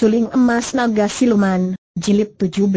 Suling Emas Naga Siluman, Jilid 17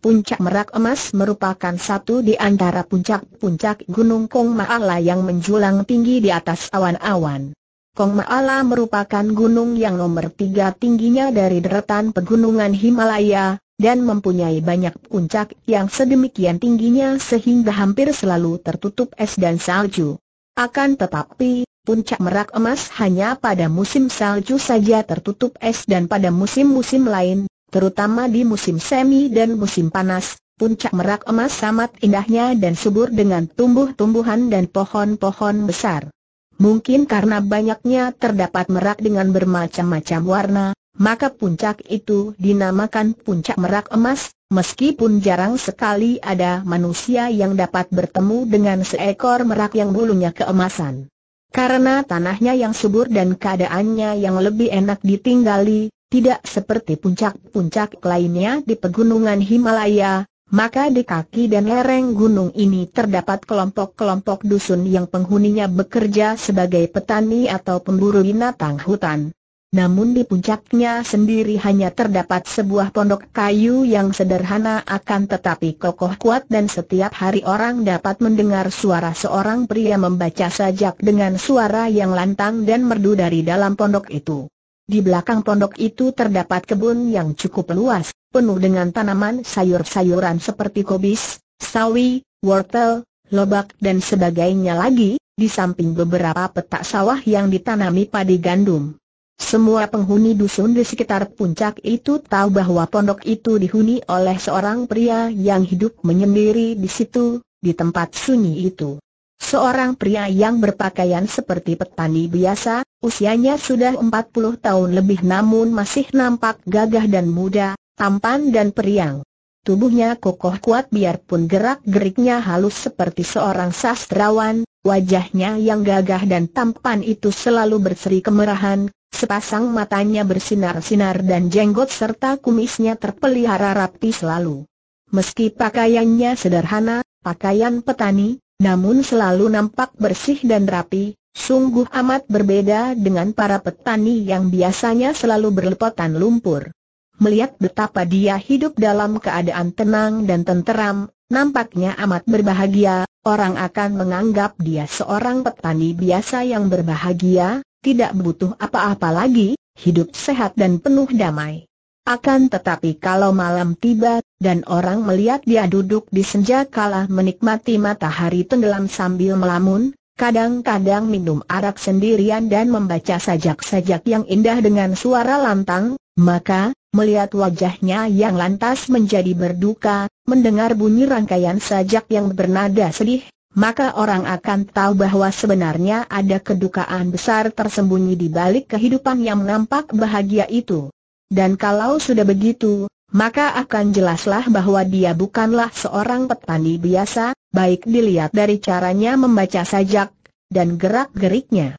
Puncak Merak Emas merupakan satu di antara puncak-puncak Gunung Kong Maala yang menjulang tinggi di atas awan-awan. Kong Maala merupakan gunung yang nomor tiga tingginya dari deretan pegunungan Himalaya, dan mempunyai banyak puncak yang sedemikian tingginya sehingga hampir selalu tertutup es dan salju. Akan tetapi, Puncak merak emas hanya pada musim salju saja tertutup es dan pada musim-musim lain, terutama di musim semi dan musim panas, puncak merak emas sangat indahnya dan subur dengan tumbuh-tumbuhan dan pohon-pohon besar. Mungkin karena banyaknya terdapat merak dengan bermacam-macam warna, maka puncak itu dinamakan puncak merak emas, meskipun jarang sekali ada manusia yang dapat bertemu dengan seekor merak yang bulunya keemasan. Karena tanahnya yang subur dan keadaannya yang lebih enak ditinggali, tidak seperti puncak-puncak lainnya di pegunungan Himalaya, maka di kaki dan lereng gunung ini terdapat kelompok-kelompok dusun yang penghuninya bekerja sebagai petani atau pemburu binatang hutan. Namun di puncaknya sendiri hanya terdapat sebuah pondok kayu yang sederhana akan tetapi kokoh kuat dan setiap hari orang dapat mendengar suara seorang pria membaca sajak dengan suara yang lantang dan merdu dari dalam pondok itu. Di belakang pondok itu terdapat kebun yang cukup luas, penuh dengan tanaman sayur-sayuran seperti kobis, sawi, wortel, lobak dan sebagainya lagi, di samping beberapa petak sawah yang ditanami padi gandum. Semua penghuni dusun di sekitar puncak itu tahu bahwa pondok itu dihuni oleh seorang pria yang hidup menyendiri di situ, di tempat sunyi itu. Seorang pria yang berpakaian seperti petani biasa, usianya sudah 40 tahun lebih namun masih nampak gagah dan muda, tampan dan periang. Tubuhnya kokoh kuat biarpun gerak-geriknya halus seperti seorang sastrawan, Wajahnya yang gagah dan tampan itu selalu berseri kemerahan, sepasang matanya bersinar-sinar dan jenggot serta kumisnya terpelihara rapi selalu. Meski pakaiannya sederhana, pakaian petani, namun selalu nampak bersih dan rapi, sungguh amat berbeda dengan para petani yang biasanya selalu berlepotan lumpur. Melihat betapa dia hidup dalam keadaan tenang dan tenteram, nampaknya amat berbahagia, orang akan menganggap dia seorang petani biasa yang berbahagia, tidak butuh apa-apa lagi, hidup sehat dan penuh damai. Akan tetapi kalau malam tiba, dan orang melihat dia duduk di senja kala menikmati matahari tenggelam sambil melamun, kadang-kadang minum arak sendirian dan membaca sajak-sajak yang indah dengan suara lantang, maka, melihat wajahnya yang lantas menjadi berduka, mendengar bunyi rangkaian sajak yang bernada sedih, maka orang akan tahu bahwa sebenarnya ada kedukaan besar tersembunyi di balik kehidupan yang nampak bahagia itu. Dan kalau sudah begitu, maka akan jelaslah bahwa dia bukanlah seorang petani biasa, baik dilihat dari caranya membaca sajak, dan gerak-geriknya.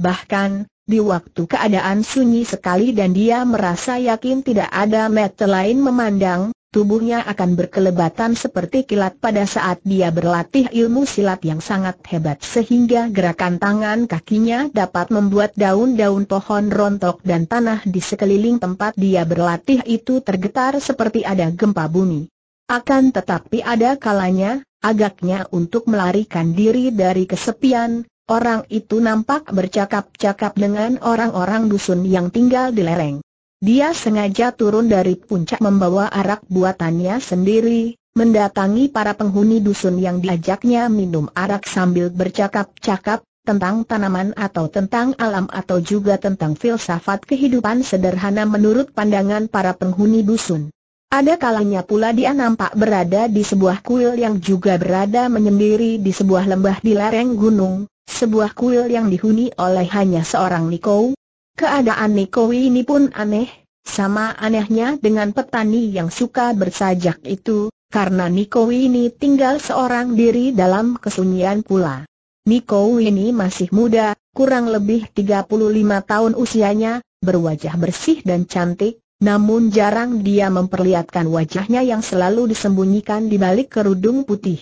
Bahkan, di waktu keadaan sunyi sekali dan dia merasa yakin tidak ada mata lain memandang, tubuhnya akan berkelebatan seperti kilat pada saat dia berlatih ilmu silat yang sangat hebat sehingga gerakan tangan kakinya dapat membuat daun-daun pohon rontok dan tanah di sekeliling tempat dia berlatih itu tergetar seperti ada gempa bumi. Akan tetapi ada kalanya, agaknya untuk melarikan diri dari kesepian, Orang itu nampak bercakap-cakap dengan orang-orang dusun yang tinggal di lereng. Dia sengaja turun dari puncak membawa arak buatannya sendiri, mendatangi para penghuni dusun yang diajaknya minum arak sambil bercakap-cakap tentang tanaman atau tentang alam atau juga tentang filsafat kehidupan sederhana menurut pandangan para penghuni dusun. Ada kalanya pula dia nampak berada di sebuah kuil yang juga berada menyendiri di sebuah lembah di lereng gunung, sebuah kuil yang dihuni oleh hanya seorang Niko. Keadaan Niko ini pun aneh, sama anehnya dengan petani yang suka bersajak itu, karena Niko ini tinggal seorang diri dalam kesunyian pula. Niko ini masih muda, kurang lebih 35 tahun usianya, berwajah bersih dan cantik, namun jarang dia memperlihatkan wajahnya yang selalu disembunyikan di balik kerudung putih.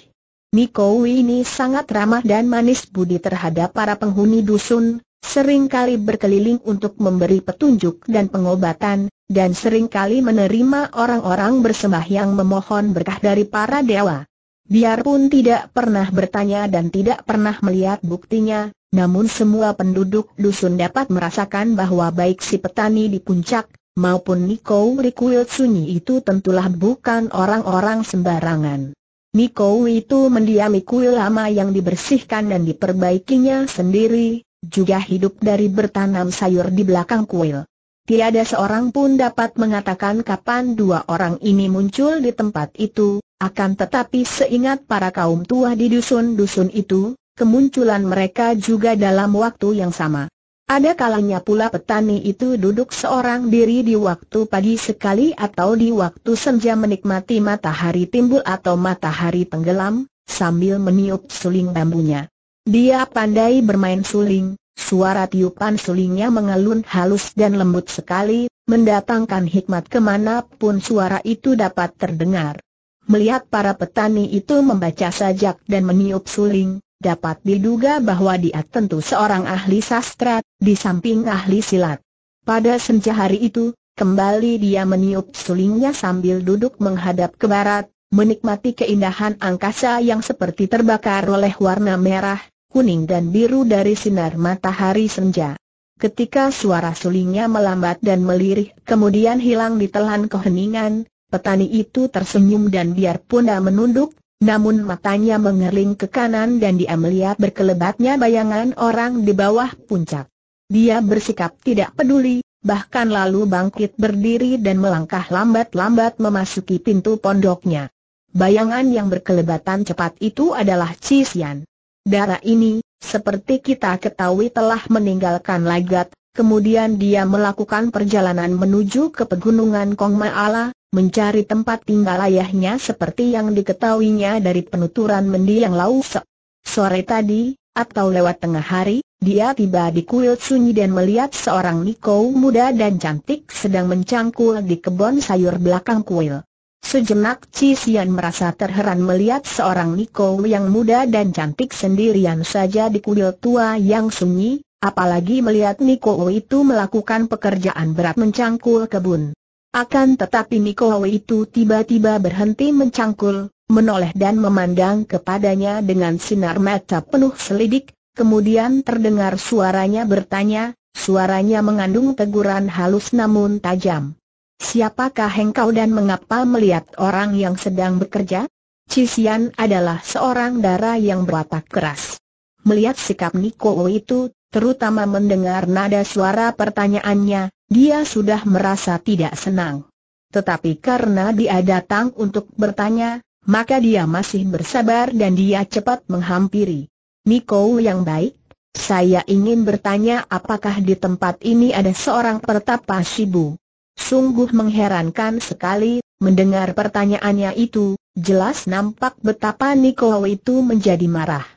Miko ini sangat ramah dan manis budi terhadap para penghuni dusun, seringkali berkeliling untuk memberi petunjuk dan pengobatan, dan seringkali menerima orang-orang yang memohon berkah dari para dewa. Biarpun tidak pernah bertanya dan tidak pernah melihat buktinya, namun semua penduduk dusun dapat merasakan bahwa baik si petani di puncak, maupun Niko Rikuil Sunyi itu tentulah bukan orang-orang sembarangan. Niko itu mendiami kuil lama yang dibersihkan dan diperbaikinya sendiri, juga hidup dari bertanam sayur di belakang kuil. Tiada seorang pun dapat mengatakan kapan dua orang ini muncul di tempat itu, akan tetapi seingat para kaum tua di dusun-dusun itu, kemunculan mereka juga dalam waktu yang sama. Ada kalanya pula petani itu duduk seorang diri di waktu pagi sekali atau di waktu senja menikmati matahari timbul atau matahari tenggelam, sambil meniup suling bambunya. Dia pandai bermain suling, suara tiupan sulingnya mengalun halus dan lembut sekali, mendatangkan hikmat kemanapun suara itu dapat terdengar. Melihat para petani itu membaca sajak dan meniup suling, dapat diduga bahwa dia tentu seorang ahli sastra, di samping ahli silat. Pada senja hari itu, kembali dia meniup sulingnya sambil duduk menghadap ke barat, menikmati keindahan angkasa yang seperti terbakar oleh warna merah, kuning dan biru dari sinar matahari senja. Ketika suara sulingnya melambat dan melirih kemudian hilang ditelan keheningan, petani itu tersenyum dan biarpun dia menunduk namun matanya mengerling ke kanan dan dia melihat berkelebatnya bayangan orang di bawah puncak. Dia bersikap tidak peduli, bahkan lalu bangkit berdiri dan melangkah lambat-lambat memasuki pintu pondoknya. Bayangan yang berkelebatan cepat itu adalah Cisian. Darah ini, seperti kita ketahui telah meninggalkan Lagat, kemudian dia melakukan perjalanan menuju ke pegunungan Kong Maala, mencari tempat tinggal ayahnya seperti yang diketahuinya dari penuturan mendiang Lau Se. Sore tadi, atau lewat tengah hari, dia tiba di kuil sunyi dan melihat seorang Niko muda dan cantik sedang mencangkul di kebun sayur belakang kuil. Sejenak Cisian merasa terheran melihat seorang Niko yang muda dan cantik sendirian saja di kuil tua yang sunyi, apalagi melihat Niko itu melakukan pekerjaan berat mencangkul kebun. Akan tetapi Mikowe itu tiba-tiba berhenti mencangkul, menoleh dan memandang kepadanya dengan sinar mata penuh selidik, kemudian terdengar suaranya bertanya, suaranya mengandung teguran halus namun tajam. Siapakah engkau dan mengapa melihat orang yang sedang bekerja? Cisian adalah seorang darah yang berwatak keras. Melihat sikap Niko itu, terutama mendengar nada suara pertanyaannya, dia sudah merasa tidak senang. Tetapi karena dia datang untuk bertanya, maka dia masih bersabar dan dia cepat menghampiri. Miko yang baik, saya ingin bertanya apakah di tempat ini ada seorang pertapa Sibu? Sungguh mengherankan sekali, mendengar pertanyaannya itu, jelas nampak betapa Niko itu menjadi marah.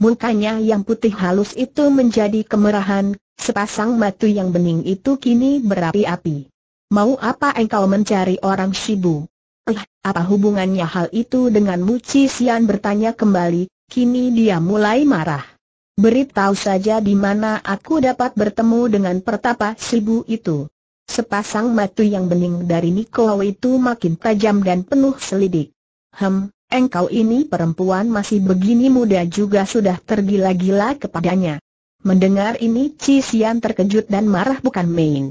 Mukanya yang putih halus itu menjadi kemerahan, Sepasang mata yang bening itu kini berapi-api. Mau apa engkau mencari orang Shibu? Eh, apa hubungannya hal itu dengan Muci Sian bertanya kembali, kini dia mulai marah. Beritahu saja di mana aku dapat bertemu dengan pertapa Shibu itu. Sepasang mata yang bening dari Niko itu makin tajam dan penuh selidik. Hem, engkau ini perempuan masih begini muda juga sudah tergila-gila kepadanya. Mendengar ini Cisian terkejut dan marah bukan main.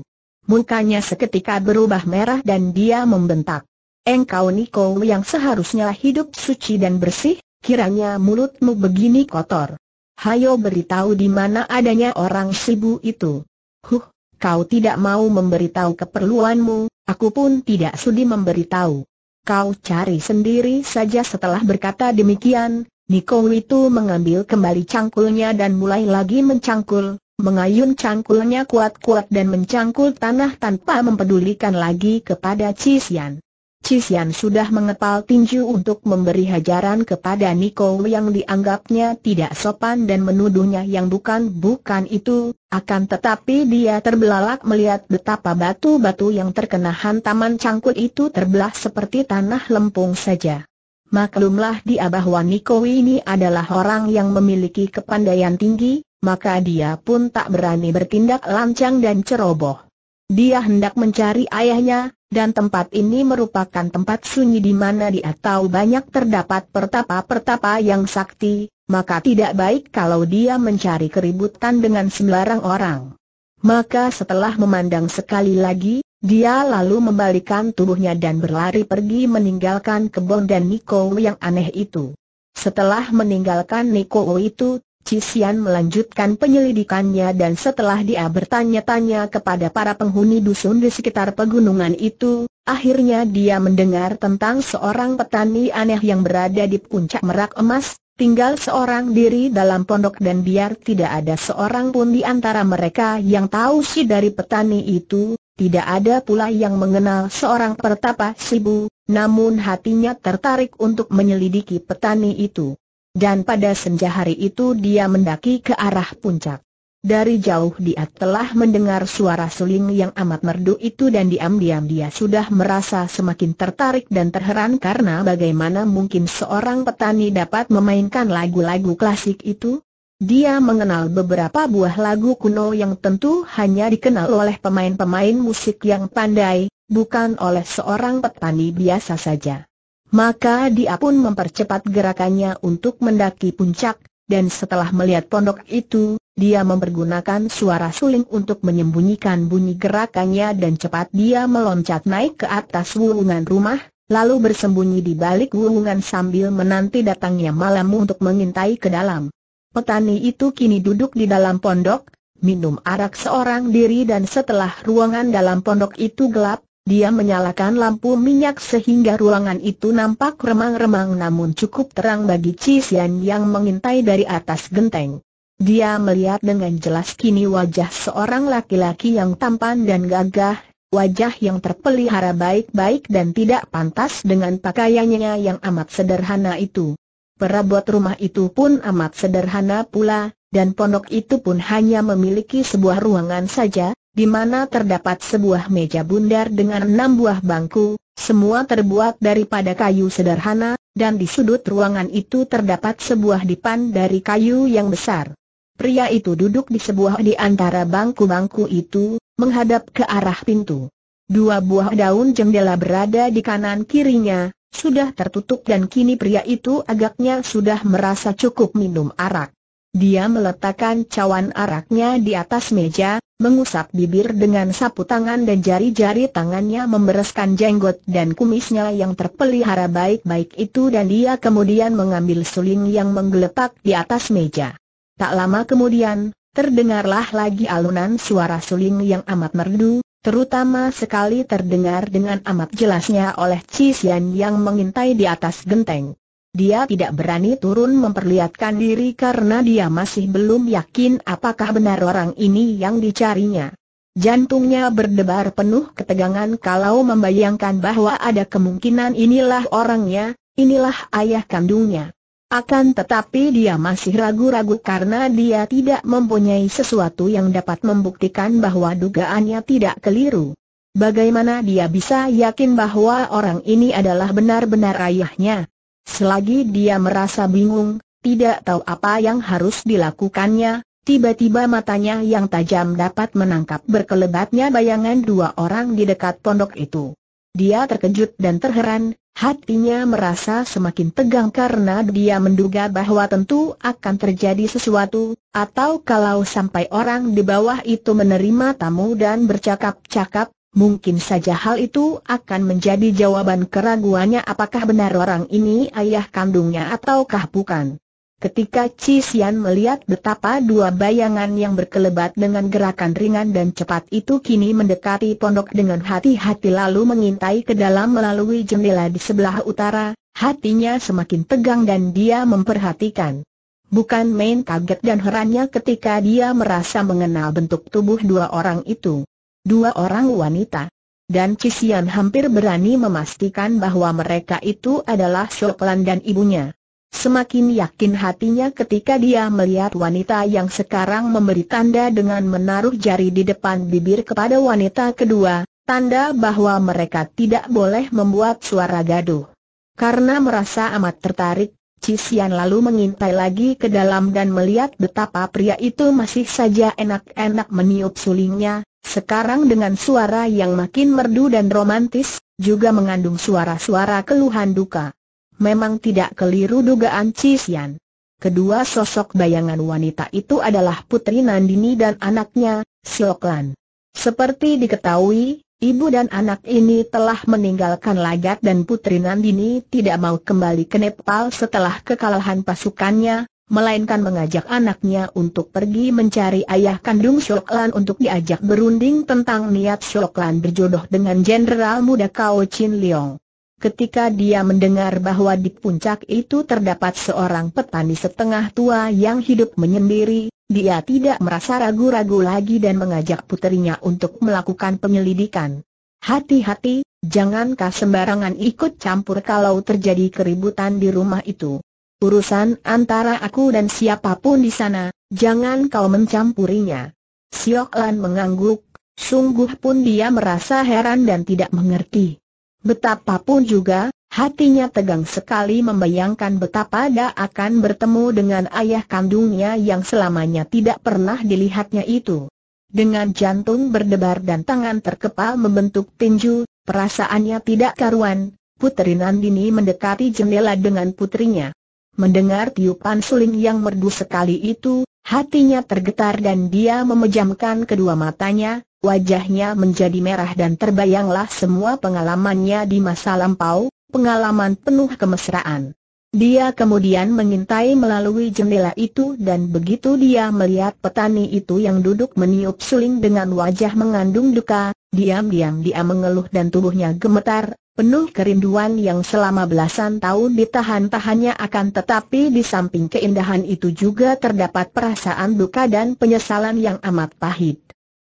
Mukanya seketika berubah merah dan dia membentak. Engkau Niko yang seharusnya hidup suci dan bersih, kiranya mulutmu begini kotor. Hayo beritahu di mana adanya orang sibu itu. Huh, kau tidak mau memberitahu keperluanmu, aku pun tidak sudi memberitahu. Kau cari sendiri saja setelah berkata demikian, Niko itu mengambil kembali cangkulnya dan mulai lagi mencangkul, mengayun cangkulnya kuat-kuat dan mencangkul tanah tanpa mempedulikan lagi kepada Cisian. Cisian sudah mengepal tinju untuk memberi hajaran kepada Niko yang dianggapnya tidak sopan dan menuduhnya yang bukan-bukan itu, akan tetapi dia terbelalak melihat betapa batu-batu yang terkena hantaman cangkul itu terbelah seperti tanah lempung saja. Maklumlah dia bahwa Niko ini adalah orang yang memiliki kepandaian tinggi, maka dia pun tak berani bertindak lancang dan ceroboh. Dia hendak mencari ayahnya, dan tempat ini merupakan tempat sunyi di mana dia tahu banyak terdapat pertapa-pertapa yang sakti, maka tidak baik kalau dia mencari keributan dengan sembarang orang. Maka setelah memandang sekali lagi, dia lalu membalikan tubuhnya dan berlari pergi meninggalkan kebun dan Niko yang aneh itu. Setelah meninggalkan Niko itu, Cisian melanjutkan penyelidikannya dan setelah dia bertanya-tanya kepada para penghuni dusun di sekitar pegunungan itu, akhirnya dia mendengar tentang seorang petani aneh yang berada di puncak merak emas, tinggal seorang diri dalam pondok dan biar tidak ada seorang pun di antara mereka yang tahu si dari petani itu, tidak ada pula yang mengenal seorang pertapa Sibu, namun hatinya tertarik untuk menyelidiki petani itu. Dan pada senja hari itu dia mendaki ke arah puncak. Dari jauh dia telah mendengar suara suling yang amat merdu itu dan diam-diam dia sudah merasa semakin tertarik dan terheran karena bagaimana mungkin seorang petani dapat memainkan lagu-lagu klasik itu? Dia mengenal beberapa buah lagu kuno yang tentu hanya dikenal oleh pemain-pemain musik yang pandai, bukan oleh seorang petani biasa saja. Maka dia pun mempercepat gerakannya untuk mendaki puncak, dan setelah melihat pondok itu, dia mempergunakan suara suling untuk menyembunyikan bunyi gerakannya dan cepat dia meloncat naik ke atas wulungan rumah, lalu bersembunyi di balik wulungan sambil menanti datangnya malam untuk mengintai ke dalam. Petani itu kini duduk di dalam pondok, minum arak seorang diri dan setelah ruangan dalam pondok itu gelap, dia menyalakan lampu minyak sehingga ruangan itu nampak remang-remang namun cukup terang bagi Cisian yang mengintai dari atas genteng. Dia melihat dengan jelas kini wajah seorang laki-laki yang tampan dan gagah, wajah yang terpelihara baik-baik dan tidak pantas dengan pakaiannya yang amat sederhana itu. Perabot rumah itu pun amat sederhana pula, dan pondok itu pun hanya memiliki sebuah ruangan saja, di mana terdapat sebuah meja bundar dengan enam buah bangku, semua terbuat daripada kayu sederhana, dan di sudut ruangan itu terdapat sebuah dipan dari kayu yang besar. Pria itu duduk di sebuah di antara bangku-bangku itu, menghadap ke arah pintu. Dua buah daun jendela berada di kanan kirinya, sudah tertutup dan kini pria itu agaknya sudah merasa cukup minum arak. Dia meletakkan cawan araknya di atas meja, mengusap bibir dengan sapu tangan dan jari-jari tangannya membereskan jenggot dan kumisnya yang terpelihara baik-baik itu dan dia kemudian mengambil suling yang menggeletak di atas meja. Tak lama kemudian, terdengarlah lagi alunan suara suling yang amat merdu, Terutama sekali terdengar dengan amat jelasnya oleh Cisian yang mengintai di atas genteng. Dia tidak berani turun memperlihatkan diri karena dia masih belum yakin apakah benar orang ini yang dicarinya. Jantungnya berdebar penuh ketegangan kalau membayangkan bahwa ada kemungkinan inilah orangnya, inilah ayah kandungnya. Akan tetapi dia masih ragu-ragu karena dia tidak mempunyai sesuatu yang dapat membuktikan bahwa dugaannya tidak keliru. Bagaimana dia bisa yakin bahwa orang ini adalah benar-benar ayahnya? Selagi dia merasa bingung, tidak tahu apa yang harus dilakukannya, tiba-tiba matanya yang tajam dapat menangkap berkelebatnya bayangan dua orang di dekat pondok itu. Dia terkejut dan terheran, Hatinya merasa semakin tegang karena dia menduga bahwa tentu akan terjadi sesuatu, atau kalau sampai orang di bawah itu menerima tamu dan bercakap-cakap, mungkin saja hal itu akan menjadi jawaban keraguannya apakah benar orang ini ayah kandungnya ataukah bukan. Ketika Chi Xian melihat betapa dua bayangan yang berkelebat dengan gerakan ringan dan cepat itu kini mendekati pondok dengan hati-hati lalu mengintai ke dalam melalui jendela di sebelah utara, hatinya semakin tegang dan dia memperhatikan. Bukan main kaget dan herannya ketika dia merasa mengenal bentuk tubuh dua orang itu. Dua orang wanita. Dan Cisian hampir berani memastikan bahwa mereka itu adalah Sopelan dan ibunya. Semakin yakin hatinya ketika dia melihat wanita yang sekarang memberi tanda dengan menaruh jari di depan bibir kepada wanita kedua, tanda bahwa mereka tidak boleh membuat suara gaduh. Karena merasa amat tertarik, Cisian lalu mengintai lagi ke dalam dan melihat betapa pria itu masih saja enak-enak meniup sulingnya, sekarang dengan suara yang makin merdu dan romantis, juga mengandung suara-suara keluhan duka. Memang tidak keliru dugaan Cisian. Kedua sosok bayangan wanita itu adalah Putri Nandini dan anaknya, Sioklan. Seperti diketahui, ibu dan anak ini telah meninggalkan Lagat dan Putri Nandini tidak mau kembali ke Nepal setelah kekalahan pasukannya, melainkan mengajak anaknya untuk pergi mencari ayah kandung Sioklan untuk diajak berunding tentang niat Sioklan berjodoh dengan Jenderal Muda Kao Chin Leong ketika dia mendengar bahwa di puncak itu terdapat seorang petani setengah tua yang hidup menyendiri, dia tidak merasa ragu-ragu lagi dan mengajak putrinya untuk melakukan penyelidikan. Hati-hati, jangan jangankah sembarangan ikut campur kalau terjadi keributan di rumah itu. Urusan antara aku dan siapapun di sana, jangan kau mencampurinya. Siok Lan mengangguk, sungguh pun dia merasa heran dan tidak mengerti. Betapapun juga, hatinya tegang sekali membayangkan betapa dia akan bertemu dengan ayah kandungnya yang selamanya tidak pernah dilihatnya itu. Dengan jantung berdebar dan tangan terkepal membentuk tinju, perasaannya tidak karuan, Putri Nandini mendekati jendela dengan putrinya. Mendengar tiupan suling yang merdu sekali itu, hatinya tergetar dan dia memejamkan kedua matanya, Wajahnya menjadi merah dan terbayanglah semua pengalamannya di masa lampau, pengalaman penuh kemesraan. Dia kemudian mengintai melalui jendela itu dan begitu dia melihat petani itu yang duduk meniup suling dengan wajah mengandung duka, diam-diam dia mengeluh dan tubuhnya gemetar, penuh kerinduan yang selama belasan tahun ditahan-tahannya akan tetapi di samping keindahan itu juga terdapat perasaan duka dan penyesalan yang amat pahit.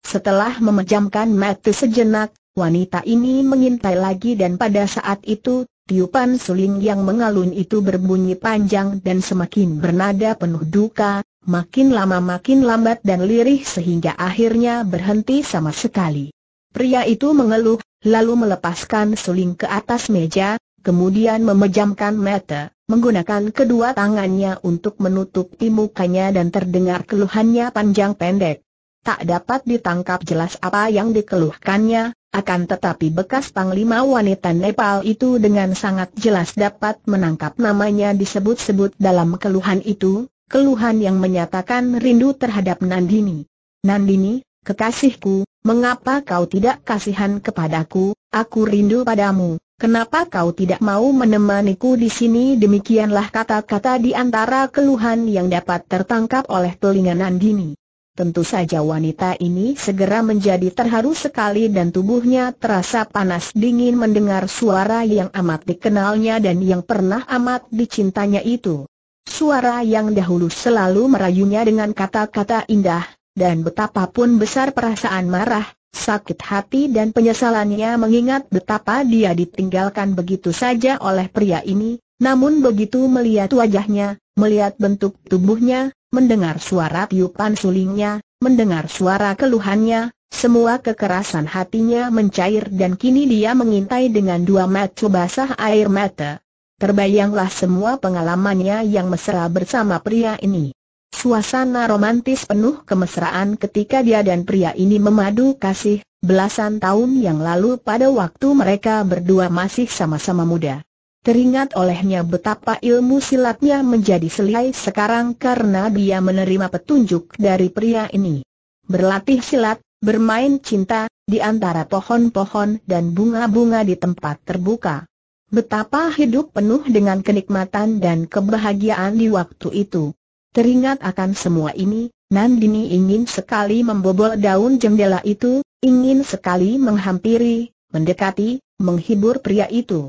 Setelah memejamkan mata sejenak, wanita ini mengintai lagi dan pada saat itu, tiupan suling yang mengalun itu berbunyi panjang dan semakin bernada penuh duka, makin lama makin lambat dan lirih sehingga akhirnya berhenti sama sekali. Pria itu mengeluh, lalu melepaskan suling ke atas meja, kemudian memejamkan mata, menggunakan kedua tangannya untuk menutupi mukanya dan terdengar keluhannya panjang pendek tak dapat ditangkap jelas apa yang dikeluhkannya, akan tetapi bekas panglima wanita Nepal itu dengan sangat jelas dapat menangkap namanya disebut-sebut dalam keluhan itu, keluhan yang menyatakan rindu terhadap Nandini. Nandini, kekasihku, mengapa kau tidak kasihan kepadaku, aku rindu padamu, kenapa kau tidak mau menemaniku di sini demikianlah kata-kata di antara keluhan yang dapat tertangkap oleh telinga Nandini. Tentu saja wanita ini segera menjadi terharu sekali dan tubuhnya terasa panas dingin mendengar suara yang amat dikenalnya dan yang pernah amat dicintanya itu. Suara yang dahulu selalu merayunya dengan kata-kata indah, dan betapapun besar perasaan marah, sakit hati dan penyesalannya mengingat betapa dia ditinggalkan begitu saja oleh pria ini, namun begitu melihat wajahnya, melihat bentuk tubuhnya, mendengar suara tiupan sulingnya, mendengar suara keluhannya, semua kekerasan hatinya mencair dan kini dia mengintai dengan dua mata basah air mata. Terbayanglah semua pengalamannya yang mesra bersama pria ini. Suasana romantis penuh kemesraan ketika dia dan pria ini memadu kasih, belasan tahun yang lalu pada waktu mereka berdua masih sama-sama muda. Teringat olehnya betapa ilmu silatnya menjadi selai sekarang karena dia menerima petunjuk dari pria ini. Berlatih silat, bermain cinta, di antara pohon-pohon dan bunga-bunga di tempat terbuka. Betapa hidup penuh dengan kenikmatan dan kebahagiaan di waktu itu. Teringat akan semua ini, Nandini ingin sekali membobol daun jendela itu, ingin sekali menghampiri, mendekati, menghibur pria itu.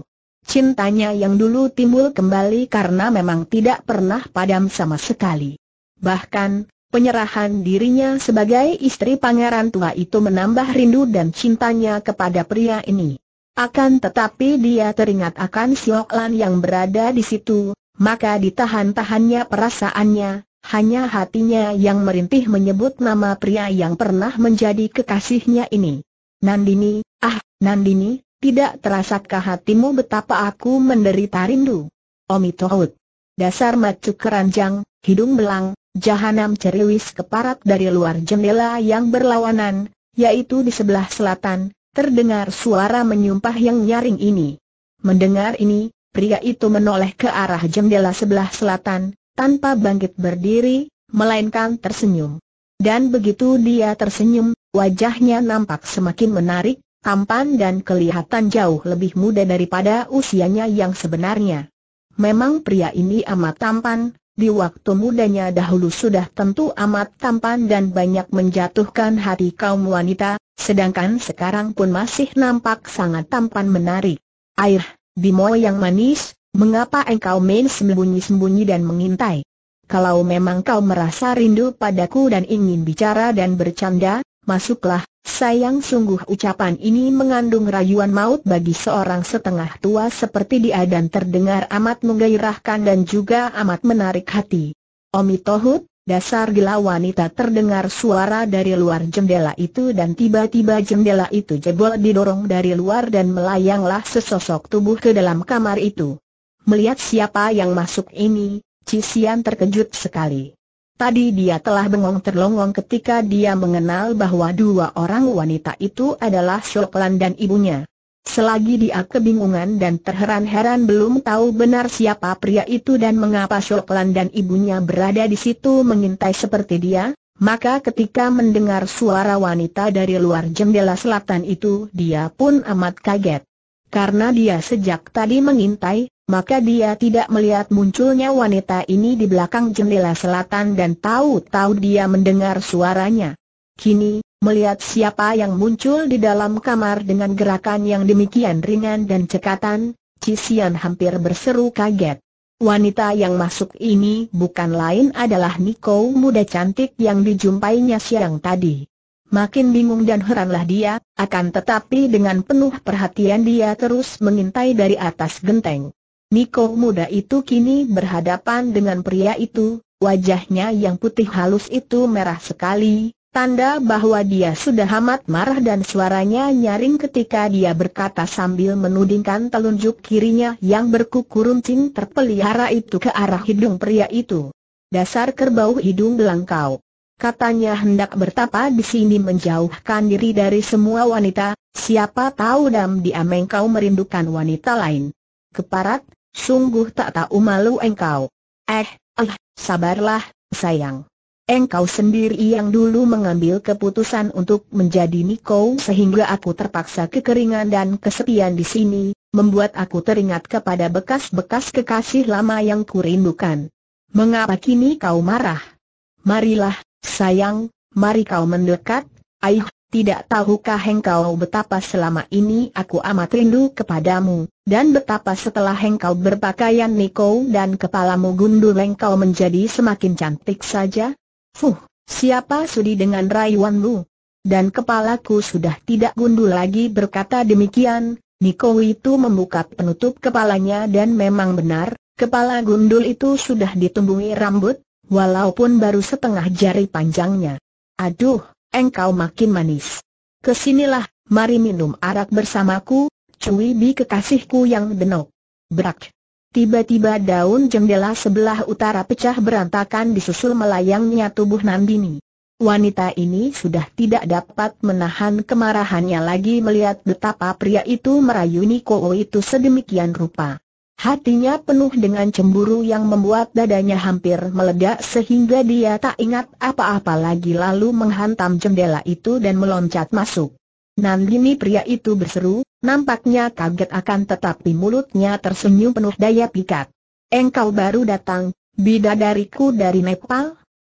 Cintanya yang dulu timbul kembali karena memang tidak pernah padam sama sekali. Bahkan, penyerahan dirinya sebagai istri pangeran tua itu menambah rindu dan cintanya kepada pria ini. Akan tetapi dia teringat akan Siok Lan yang berada di situ, maka ditahan-tahannya perasaannya, hanya hatinya yang merintih menyebut nama pria yang pernah menjadi kekasihnya ini. Nandini, ah, Nandini, tidak terasakah hatimu betapa aku menderita rindu? Omitohut. Dasar macu keranjang, hidung belang, jahanam ceriwis keparat dari luar jendela yang berlawanan, yaitu di sebelah selatan, terdengar suara menyumpah yang nyaring ini. Mendengar ini, pria itu menoleh ke arah jendela sebelah selatan, tanpa bangkit berdiri, melainkan tersenyum. Dan begitu dia tersenyum, wajahnya nampak semakin menarik, tampan dan kelihatan jauh lebih muda daripada usianya yang sebenarnya. Memang pria ini amat tampan, di waktu mudanya dahulu sudah tentu amat tampan dan banyak menjatuhkan hati kaum wanita, sedangkan sekarang pun masih nampak sangat tampan menarik. Air, di Bimo yang manis, mengapa engkau main sembunyi-sembunyi dan mengintai? Kalau memang kau merasa rindu padaku dan ingin bicara dan bercanda, masuklah, sayang sungguh ucapan ini mengandung rayuan maut bagi seorang setengah tua seperti dia dan terdengar amat menggairahkan dan juga amat menarik hati. Omi Tohut, dasar gila wanita terdengar suara dari luar jendela itu dan tiba-tiba jendela itu jebol didorong dari luar dan melayanglah sesosok tubuh ke dalam kamar itu. Melihat siapa yang masuk ini, Cisian terkejut sekali. Tadi dia telah bengong terlongong ketika dia mengenal bahwa dua orang wanita itu adalah Shoklan dan ibunya. Selagi dia kebingungan dan terheran-heran belum tahu benar siapa pria itu dan mengapa Shoklan dan ibunya berada di situ mengintai seperti dia, maka ketika mendengar suara wanita dari luar jendela selatan itu dia pun amat kaget. Karena dia sejak tadi mengintai, maka dia tidak melihat munculnya wanita ini di belakang jendela selatan dan tahu-tahu dia mendengar suaranya. Kini, melihat siapa yang muncul di dalam kamar dengan gerakan yang demikian ringan dan cekatan, Cisian hampir berseru kaget. Wanita yang masuk ini bukan lain adalah Niko muda cantik yang dijumpainya siang tadi. Makin bingung dan heranlah dia, akan tetapi dengan penuh perhatian dia terus mengintai dari atas genteng. Niko muda itu kini berhadapan dengan pria itu, wajahnya yang putih halus itu merah sekali, tanda bahwa dia sudah amat marah dan suaranya nyaring ketika dia berkata sambil menudingkan telunjuk kirinya yang berkuku runcing terpelihara itu ke arah hidung pria itu. Dasar kerbau hidung belang kau, Katanya hendak bertapa di sini menjauhkan diri dari semua wanita, siapa tahu dam diameng kau merindukan wanita lain. Keparat, sungguh tak tahu malu engkau. Eh, eh, sabarlah, sayang. Engkau sendiri yang dulu mengambil keputusan untuk menjadi Niko sehingga aku terpaksa kekeringan dan kesepian di sini, membuat aku teringat kepada bekas-bekas kekasih lama yang kurindukan. Mengapa kini kau marah? Marilah, sayang, mari kau mendekat, aih, tidak tahukah engkau betapa selama ini aku amat rindu kepadamu, dan betapa setelah engkau berpakaian niko dan kepalamu gundul engkau menjadi semakin cantik saja? Fuh, siapa sudi dengan rayuanmu? Dan kepalaku sudah tidak gundul lagi berkata demikian, Niko itu membuka penutup kepalanya dan memang benar, kepala gundul itu sudah ditumbuhi rambut, walaupun baru setengah jari panjangnya. Aduh, engkau makin manis. Kesinilah, mari minum arak bersamaku, cuy Bi kekasihku yang denok. Berak. Tiba-tiba daun jendela sebelah utara pecah berantakan disusul melayangnya tubuh Nandini. Wanita ini sudah tidak dapat menahan kemarahannya lagi melihat betapa pria itu merayu Niko itu sedemikian rupa. Hatinya penuh dengan cemburu yang membuat dadanya hampir meledak sehingga dia tak ingat apa-apa lagi lalu menghantam jendela itu dan meloncat masuk. Nandini pria itu berseru, nampaknya kaget akan tetapi mulutnya tersenyum penuh daya pikat. Engkau baru datang, bidadariku dari Nepal?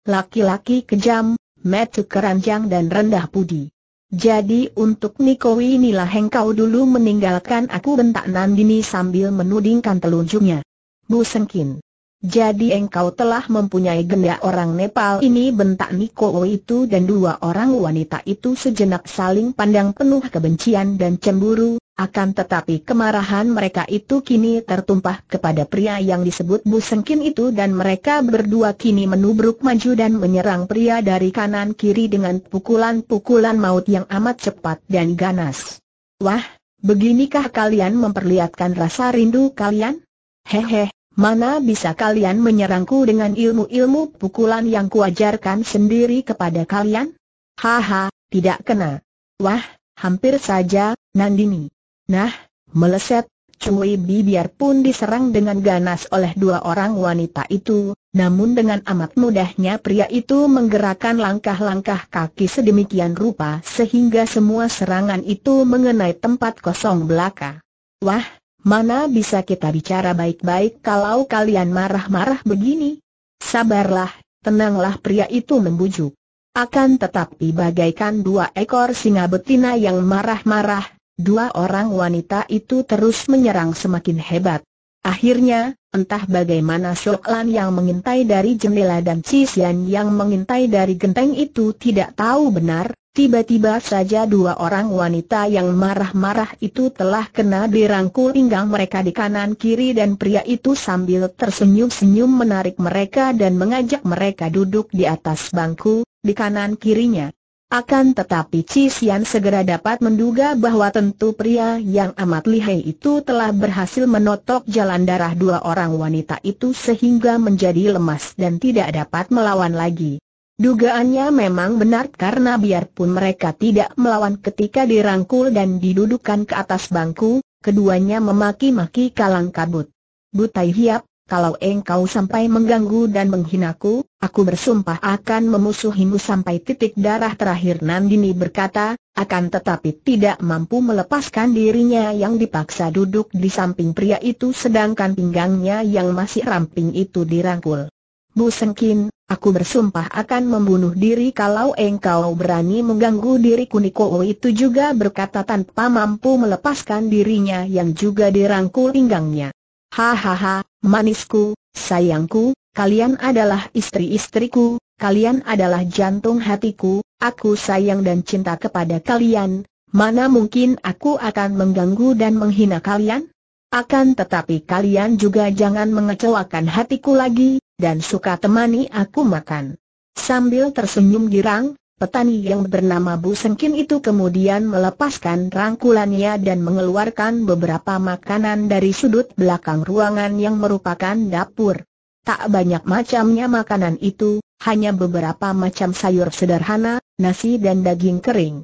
Laki-laki kejam, metu keranjang dan rendah budi. Jadi untuk Niko inilah engkau dulu meninggalkan aku bentak Nandini sambil menudingkan telunjuknya. Bu Sengkin. Jadi engkau telah mempunyai genda orang Nepal ini bentak Niko itu dan dua orang wanita itu sejenak saling pandang penuh kebencian dan cemburu, akan tetapi kemarahan mereka itu kini tertumpah kepada pria yang disebut Bu itu dan mereka berdua kini menubruk maju dan menyerang pria dari kanan kiri dengan pukulan-pukulan maut yang amat cepat dan ganas. Wah, beginikah kalian memperlihatkan rasa rindu kalian? Hehehe. Mana bisa kalian menyerangku dengan ilmu-ilmu pukulan yang kuajarkan sendiri kepada kalian? Haha, tidak kena. Wah, hampir saja, Nandini. Nah, meleset, Cui Bi biarpun diserang dengan ganas oleh dua orang wanita itu, namun dengan amat mudahnya pria itu menggerakkan langkah-langkah kaki sedemikian rupa sehingga semua serangan itu mengenai tempat kosong belaka. Wah, mana bisa kita bicara baik-baik kalau kalian marah-marah begini? Sabarlah, tenanglah pria itu membujuk. Akan tetapi bagaikan dua ekor singa betina yang marah-marah, dua orang wanita itu terus menyerang semakin hebat. Akhirnya, entah bagaimana Shoklan yang mengintai dari jendela dan Cisian yang mengintai dari genteng itu tidak tahu benar, Tiba-tiba saja dua orang wanita yang marah-marah itu telah kena dirangkul pinggang mereka di kanan kiri dan pria itu sambil tersenyum-senyum menarik mereka dan mengajak mereka duduk di atas bangku, di kanan kirinya. Akan tetapi Cisian segera dapat menduga bahwa tentu pria yang amat lihai itu telah berhasil menotok jalan darah dua orang wanita itu sehingga menjadi lemas dan tidak dapat melawan lagi. Dugaannya memang benar karena biarpun mereka tidak melawan ketika dirangkul dan didudukan ke atas bangku, keduanya memaki-maki kalang kabut. Butai Hiap, kalau engkau sampai mengganggu dan menghinaku, aku bersumpah akan memusuhimu sampai titik darah terakhir Nandini berkata, akan tetapi tidak mampu melepaskan dirinya yang dipaksa duduk di samping pria itu sedangkan pinggangnya yang masih ramping itu dirangkul. Bu Sengkin, Aku bersumpah akan membunuh diri kalau engkau berani mengganggu diriku Niko oh, itu juga berkata tanpa mampu melepaskan dirinya yang juga dirangkul pinggangnya. Hahaha, manisku, sayangku, kalian adalah istri-istriku, kalian adalah jantung hatiku, aku sayang dan cinta kepada kalian, mana mungkin aku akan mengganggu dan menghina kalian? Akan tetapi kalian juga jangan mengecewakan hatiku lagi, dan suka temani aku makan. Sambil tersenyum girang, petani yang bernama Bu Sengkin itu kemudian melepaskan rangkulannya dan mengeluarkan beberapa makanan dari sudut belakang ruangan yang merupakan dapur. Tak banyak macamnya makanan itu, hanya beberapa macam sayur sederhana, nasi dan daging kering.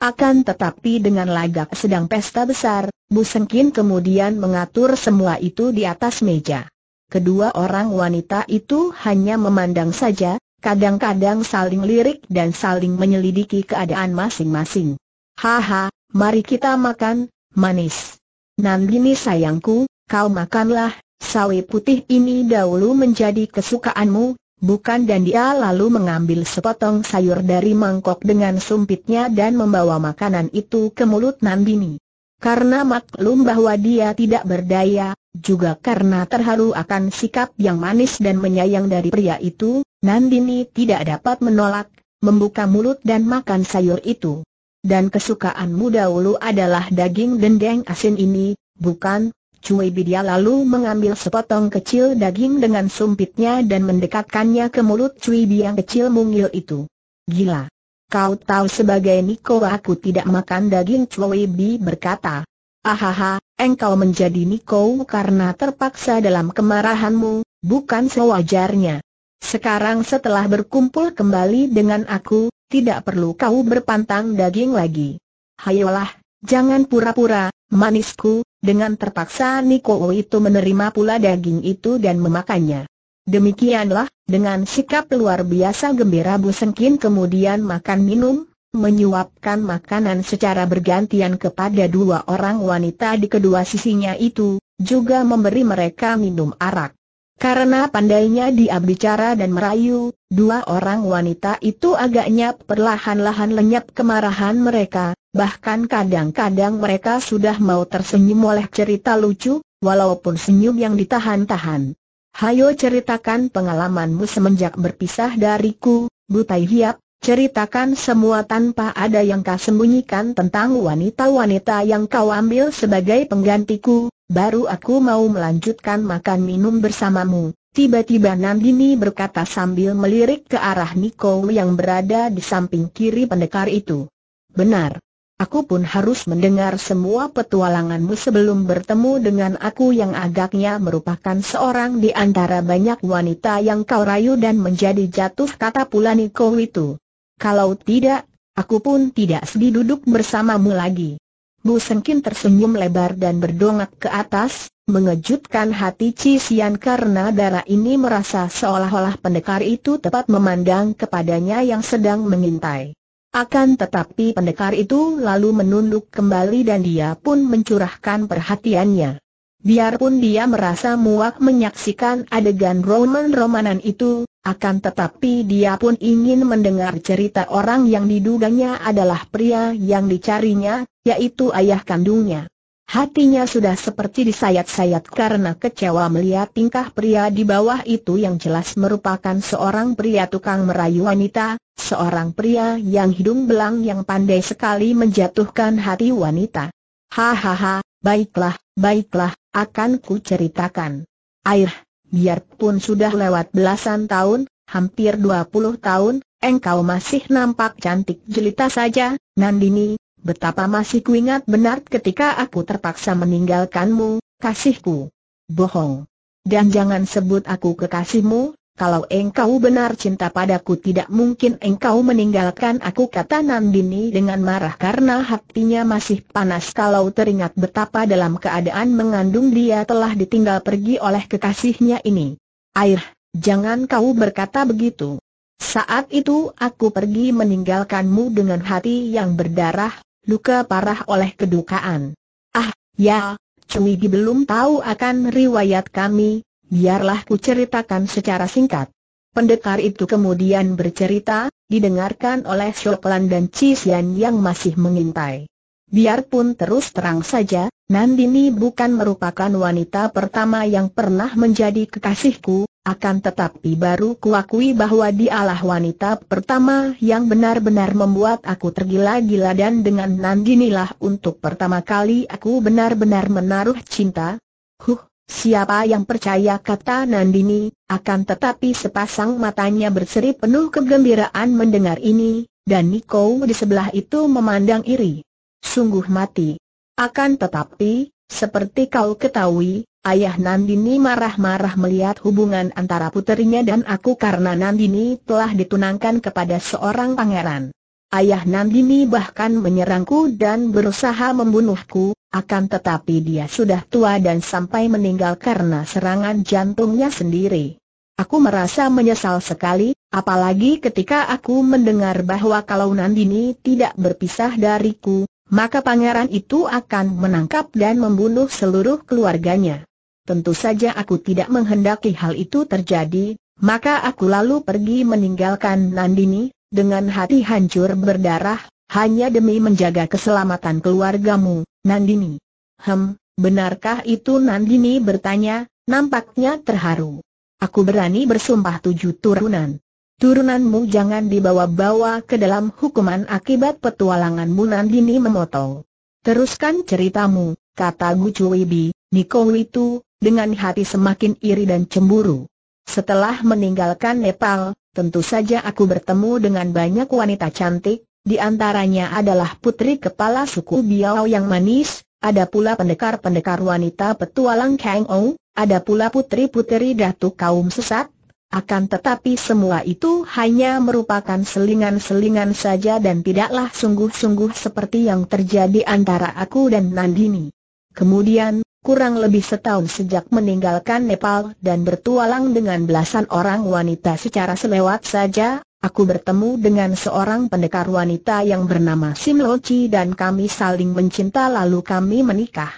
Akan tetapi dengan lagak sedang pesta besar, Bu Sengkin kemudian mengatur semua itu di atas meja kedua orang wanita itu hanya memandang saja, kadang-kadang saling lirik dan saling menyelidiki keadaan masing-masing. Haha, mari kita makan, manis. Nandini sayangku, kau makanlah, sawi putih ini dahulu menjadi kesukaanmu, bukan dan dia lalu mengambil sepotong sayur dari mangkok dengan sumpitnya dan membawa makanan itu ke mulut Nandini. Karena maklum bahwa dia tidak berdaya, juga karena terharu akan sikap yang manis dan menyayang dari pria itu, Nandini tidak dapat menolak, membuka mulut dan makan sayur itu. Dan kesukaanmu dahulu adalah daging dendeng asin ini, bukan? Cui Bidia lalu mengambil sepotong kecil daging dengan sumpitnya dan mendekatkannya ke mulut Cui yang kecil mungil itu. Gila! Kau tahu sebagai Niko aku tidak makan daging Chloe Bi berkata. Ahaha, engkau menjadi Niko karena terpaksa dalam kemarahanmu, bukan sewajarnya. Sekarang setelah berkumpul kembali dengan aku, tidak perlu kau berpantang daging lagi. Hayolah, jangan pura-pura, manisku, dengan terpaksa Niko itu menerima pula daging itu dan memakannya. Demikianlah, dengan sikap luar biasa gembira Bu Sengkin kemudian makan minum, menyuapkan makanan secara bergantian kepada dua orang wanita di kedua sisinya itu, juga memberi mereka minum arak. Karena pandainya dia bicara dan merayu, dua orang wanita itu agaknya perlahan-lahan lenyap kemarahan mereka, bahkan kadang-kadang mereka sudah mau tersenyum oleh cerita lucu, walaupun senyum yang ditahan-tahan. Hayo ceritakan pengalamanmu semenjak berpisah dariku, Butai Hiap, ceritakan semua tanpa ada yang kau sembunyikan tentang wanita-wanita yang kau ambil sebagai penggantiku, baru aku mau melanjutkan makan minum bersamamu. Tiba-tiba Nandini berkata sambil melirik ke arah Niko yang berada di samping kiri pendekar itu. Benar, Aku pun harus mendengar semua petualanganmu sebelum bertemu dengan aku yang agaknya merupakan seorang di antara banyak wanita yang kau rayu dan menjadi jatuh kata pula Niko itu. Kalau tidak, aku pun tidak sedih duduk bersamamu lagi. Bu Sengkin tersenyum lebar dan berdongak ke atas, mengejutkan hati Cisian karena darah ini merasa seolah-olah pendekar itu tepat memandang kepadanya yang sedang mengintai. Akan tetapi pendekar itu lalu menunduk kembali dan dia pun mencurahkan perhatiannya. Biarpun dia merasa muak menyaksikan adegan roman-romanan itu, akan tetapi dia pun ingin mendengar cerita orang yang diduganya adalah pria yang dicarinya, yaitu ayah kandungnya. Hatinya sudah seperti disayat-sayat karena kecewa melihat tingkah pria di bawah itu yang jelas merupakan seorang pria tukang merayu wanita, seorang pria yang hidung belang yang pandai sekali menjatuhkan hati wanita. Hahaha, baiklah, baiklah, akan ku ceritakan. Air, biarpun sudah lewat belasan tahun, hampir dua puluh tahun, engkau masih nampak cantik jelita saja, Nandini, Betapa masih kuingat benar ketika aku terpaksa meninggalkanmu, kasihku. Bohong. Dan jangan sebut aku kekasihmu, kalau engkau benar cinta padaku tidak mungkin engkau meninggalkan aku kata Nandini dengan marah karena hatinya masih panas kalau teringat betapa dalam keadaan mengandung dia telah ditinggal pergi oleh kekasihnya ini. Air, jangan kau berkata begitu. Saat itu aku pergi meninggalkanmu dengan hati yang berdarah, luka parah oleh kedukaan. Ah, ya, cumi belum tahu akan riwayat kami, biarlah ku ceritakan secara singkat. Pendekar itu kemudian bercerita, didengarkan oleh Shoklan dan Cisian yang masih mengintai. Biarpun terus terang saja, Nandini bukan merupakan wanita pertama yang pernah menjadi kekasihku, akan tetapi baru kuakui bahwa dialah wanita pertama yang benar-benar membuat aku tergila-gila dan dengan Nandini lah untuk pertama kali aku benar-benar menaruh cinta. Huh, siapa yang percaya kata Nandini, akan tetapi sepasang matanya berseri penuh kegembiraan mendengar ini, dan Niko di sebelah itu memandang iri sungguh mati. Akan tetapi, seperti kau ketahui, ayah Nandini marah-marah melihat hubungan antara puterinya dan aku karena Nandini telah ditunangkan kepada seorang pangeran. Ayah Nandini bahkan menyerangku dan berusaha membunuhku, akan tetapi dia sudah tua dan sampai meninggal karena serangan jantungnya sendiri. Aku merasa menyesal sekali, apalagi ketika aku mendengar bahwa kalau Nandini tidak berpisah dariku, maka pangeran itu akan menangkap dan membunuh seluruh keluarganya. Tentu saja aku tidak menghendaki hal itu terjadi, maka aku lalu pergi meninggalkan Nandini, dengan hati hancur berdarah, hanya demi menjaga keselamatan keluargamu, Nandini. Hem, benarkah itu Nandini bertanya, nampaknya terharu. Aku berani bersumpah tujuh turunan turunanmu jangan dibawa-bawa ke dalam hukuman akibat petualanganmu Nandini memotong. Teruskan ceritamu, kata Gucu Wibi, Niko itu, dengan hati semakin iri dan cemburu. Setelah meninggalkan Nepal, tentu saja aku bertemu dengan banyak wanita cantik, di antaranya adalah putri kepala suku Biao yang manis, ada pula pendekar-pendekar wanita petualang Kang O, ada pula putri-putri datuk kaum sesat, akan tetapi semua itu hanya merupakan selingan-selingan saja dan tidaklah sungguh-sungguh seperti yang terjadi antara aku dan Nandini. Kemudian, kurang lebih setahun sejak meninggalkan Nepal dan bertualang dengan belasan orang wanita secara selewat saja, Aku bertemu dengan seorang pendekar wanita yang bernama Simlochi dan kami saling mencinta lalu kami menikah.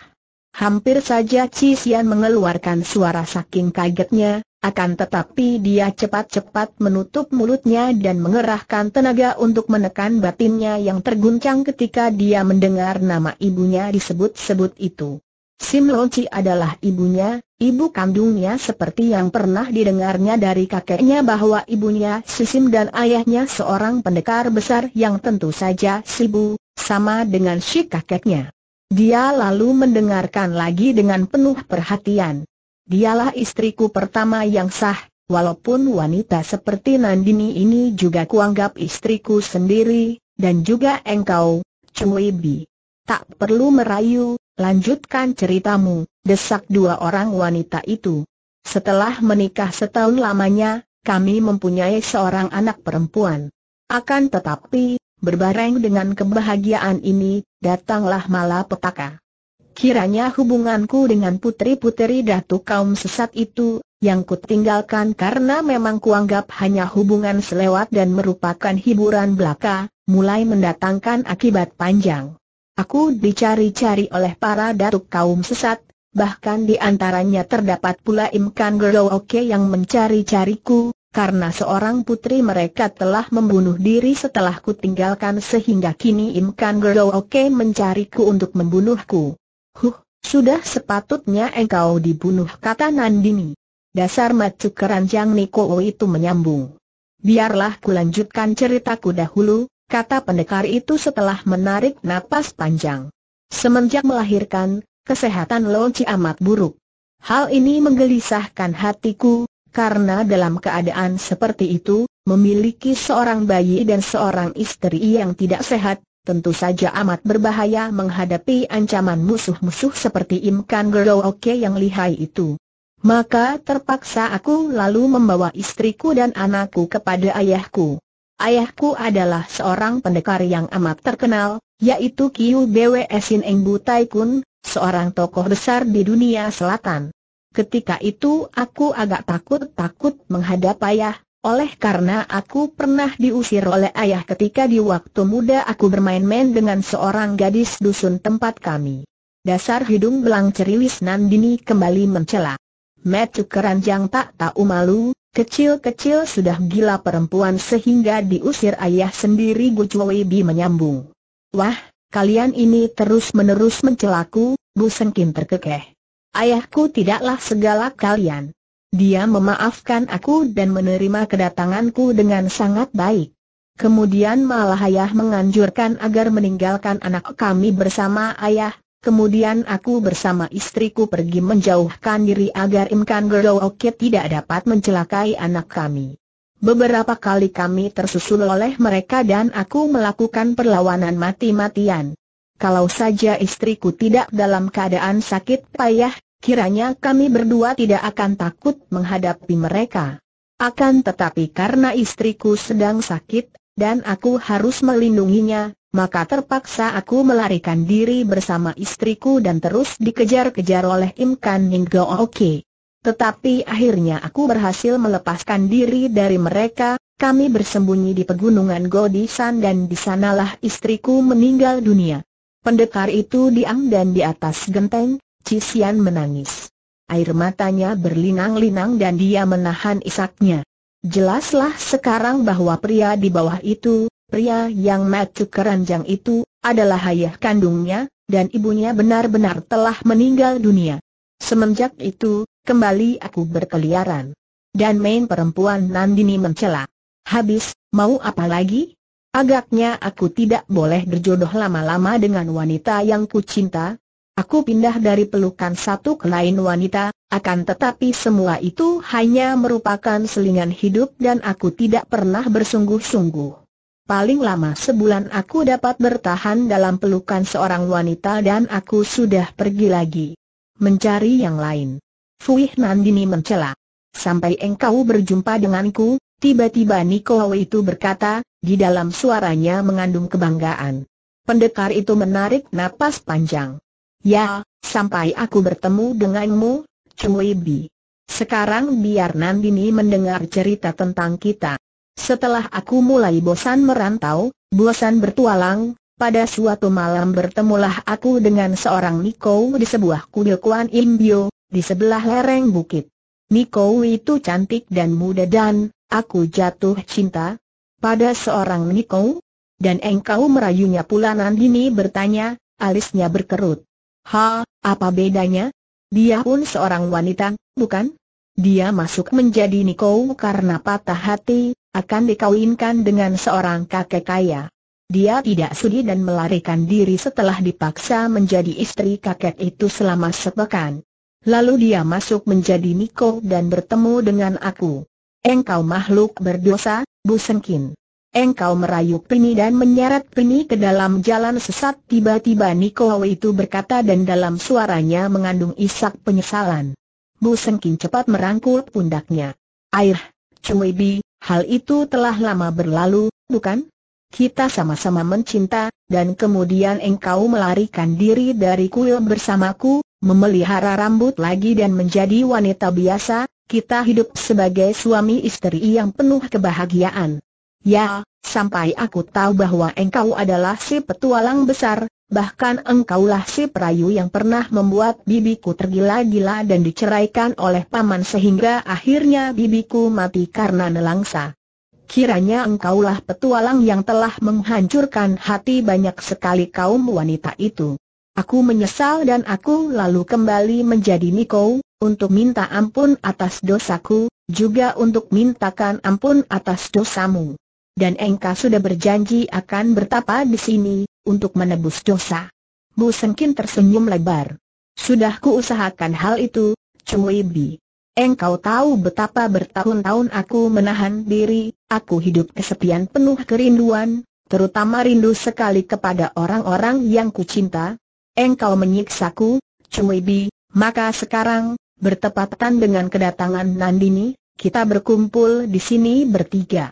Hampir saja Cisian mengeluarkan suara saking kagetnya, akan tetapi dia cepat-cepat menutup mulutnya dan mengerahkan tenaga untuk menekan batinnya yang terguncang ketika dia mendengar nama ibunya disebut-sebut itu. Sim Loci adalah ibunya, ibu kandungnya seperti yang pernah didengarnya dari kakeknya bahwa ibunya Sisim dan ayahnya seorang pendekar besar yang tentu saja Sibu, sama dengan si kakeknya. Dia lalu mendengarkan lagi dengan penuh perhatian. Dialah istriku pertama yang sah, walaupun wanita seperti Nandini ini juga kuanggap istriku sendiri, dan juga engkau, Cengwibi. Tak perlu merayu, lanjutkan ceritamu, desak dua orang wanita itu. Setelah menikah setahun lamanya, kami mempunyai seorang anak perempuan. Akan tetapi, berbareng dengan kebahagiaan ini, datanglah malapetaka. Kiranya hubunganku dengan putri-putri datuk kaum sesat itu, yang kutinggalkan karena memang kuanggap hanya hubungan selewat dan merupakan hiburan belaka, mulai mendatangkan akibat panjang. Aku dicari-cari oleh para datuk kaum sesat, bahkan di antaranya terdapat pula Imkan Gerooke yang mencari-cariku, karena seorang putri mereka telah membunuh diri setelah kutinggalkan sehingga kini Imkan Gerooke mencariku untuk membunuhku. Huh, sudah sepatutnya engkau dibunuh kata Nandini. Dasar macu keranjang Niko itu menyambung. Biarlah kulanjutkan ceritaku dahulu, kata pendekar itu setelah menarik napas panjang. Semenjak melahirkan, kesehatan Lonci amat buruk. Hal ini menggelisahkan hatiku, karena dalam keadaan seperti itu, memiliki seorang bayi dan seorang istri yang tidak sehat, tentu saja amat berbahaya menghadapi ancaman musuh-musuh seperti Imkan Gero Oke yang lihai itu. Maka terpaksa aku lalu membawa istriku dan anakku kepada ayahku. Ayahku adalah seorang pendekar yang amat terkenal, yaitu Kiu Bwe Sin Eng Butai Kun, seorang tokoh besar di dunia selatan. Ketika itu aku agak takut-takut menghadap ayah, oleh karena aku pernah diusir oleh ayah ketika di waktu muda aku bermain-main dengan seorang gadis dusun tempat kami. Dasar hidung belang ceriwis Nandini kembali mencela. Metu keranjang tak tahu malu, kecil-kecil sudah gila perempuan sehingga diusir ayah sendiri Bu Bi menyambung. Wah, kalian ini terus-menerus mencelaku, Bu Sengkin terkekeh. Ayahku tidaklah segala kalian. Dia memaafkan aku dan menerima kedatanganku dengan sangat baik. Kemudian malah ayah menganjurkan agar meninggalkan anak kami bersama ayah, kemudian aku bersama istriku pergi menjauhkan diri agar Imkan Gerooke tidak dapat mencelakai anak kami. Beberapa kali kami tersusul oleh mereka dan aku melakukan perlawanan mati-matian. Kalau saja istriku tidak dalam keadaan sakit payah, kiranya kami berdua tidak akan takut menghadapi mereka. Akan tetapi karena istriku sedang sakit, dan aku harus melindunginya, maka terpaksa aku melarikan diri bersama istriku dan terus dikejar-kejar oleh Imkan Ninggo Oke. Tetapi akhirnya aku berhasil melepaskan diri dari mereka, kami bersembunyi di pegunungan Godisan dan di sanalah istriku meninggal dunia. Pendekar itu diam dan di atas genteng, Cisian menangis. Air matanya berlinang-linang dan dia menahan isaknya. Jelaslah sekarang bahwa pria di bawah itu, pria yang mati keranjang itu, adalah ayah kandungnya, dan ibunya benar-benar telah meninggal dunia. Semenjak itu, kembali aku berkeliaran. Dan main perempuan Nandini mencela. Habis, mau apa lagi? Agaknya aku tidak boleh berjodoh lama-lama dengan wanita yang kucinta, Aku pindah dari pelukan satu ke lain wanita, akan tetapi semua itu hanya merupakan selingan hidup dan aku tidak pernah bersungguh-sungguh. Paling lama sebulan aku dapat bertahan dalam pelukan seorang wanita dan aku sudah pergi lagi. Mencari yang lain. Fuih Nandini mencela. Sampai engkau berjumpa denganku, tiba-tiba Niko itu berkata, di dalam suaranya mengandung kebanggaan. Pendekar itu menarik napas panjang. Ya, sampai aku bertemu denganmu, Cui Bi. Sekarang biar Nandini mendengar cerita tentang kita. Setelah aku mulai bosan merantau, bosan bertualang, pada suatu malam bertemulah aku dengan seorang Niko di sebuah kuil Kuan Imbio, di sebelah lereng bukit. Niko itu cantik dan muda dan, aku jatuh cinta pada seorang Niko. Dan engkau merayunya pula Nandini bertanya, alisnya berkerut. Ha, apa bedanya? Dia pun seorang wanita, bukan? Dia masuk menjadi Niko karena patah hati, akan dikawinkan dengan seorang kakek kaya. Dia tidak sudi dan melarikan diri setelah dipaksa menjadi istri kakek itu selama sepekan. Lalu dia masuk menjadi Niko dan bertemu dengan aku. Engkau makhluk berdosa, Bu Sengkin. Engkau merayu peni dan menyeret peni ke dalam jalan sesat Tiba-tiba Niko itu berkata dan dalam suaranya mengandung isak penyesalan Bu Sengkin cepat merangkul pundaknya Air, Cui Bi, hal itu telah lama berlalu, bukan? Kita sama-sama mencinta, dan kemudian engkau melarikan diri dari kuil bersamaku, memelihara rambut lagi dan menjadi wanita biasa, kita hidup sebagai suami istri yang penuh kebahagiaan. Ya, sampai aku tahu bahwa engkau adalah si petualang besar, bahkan engkaulah si perayu yang pernah membuat bibiku tergila-gila dan diceraikan oleh paman sehingga akhirnya bibiku mati karena nelangsa. Kiranya engkaulah petualang yang telah menghancurkan hati banyak sekali kaum wanita itu. Aku menyesal dan aku lalu kembali menjadi Niko, untuk minta ampun atas dosaku, juga untuk mintakan ampun atas dosamu dan engkau sudah berjanji akan bertapa di sini, untuk menebus dosa. Bu Sengkin tersenyum lebar. Sudah kuusahakan hal itu, Cui Bi. Engkau tahu betapa bertahun-tahun aku menahan diri, aku hidup kesepian penuh kerinduan, terutama rindu sekali kepada orang-orang yang kucinta. Engkau menyiksaku, Cui Bi, maka sekarang, bertepatan dengan kedatangan Nandini, kita berkumpul di sini bertiga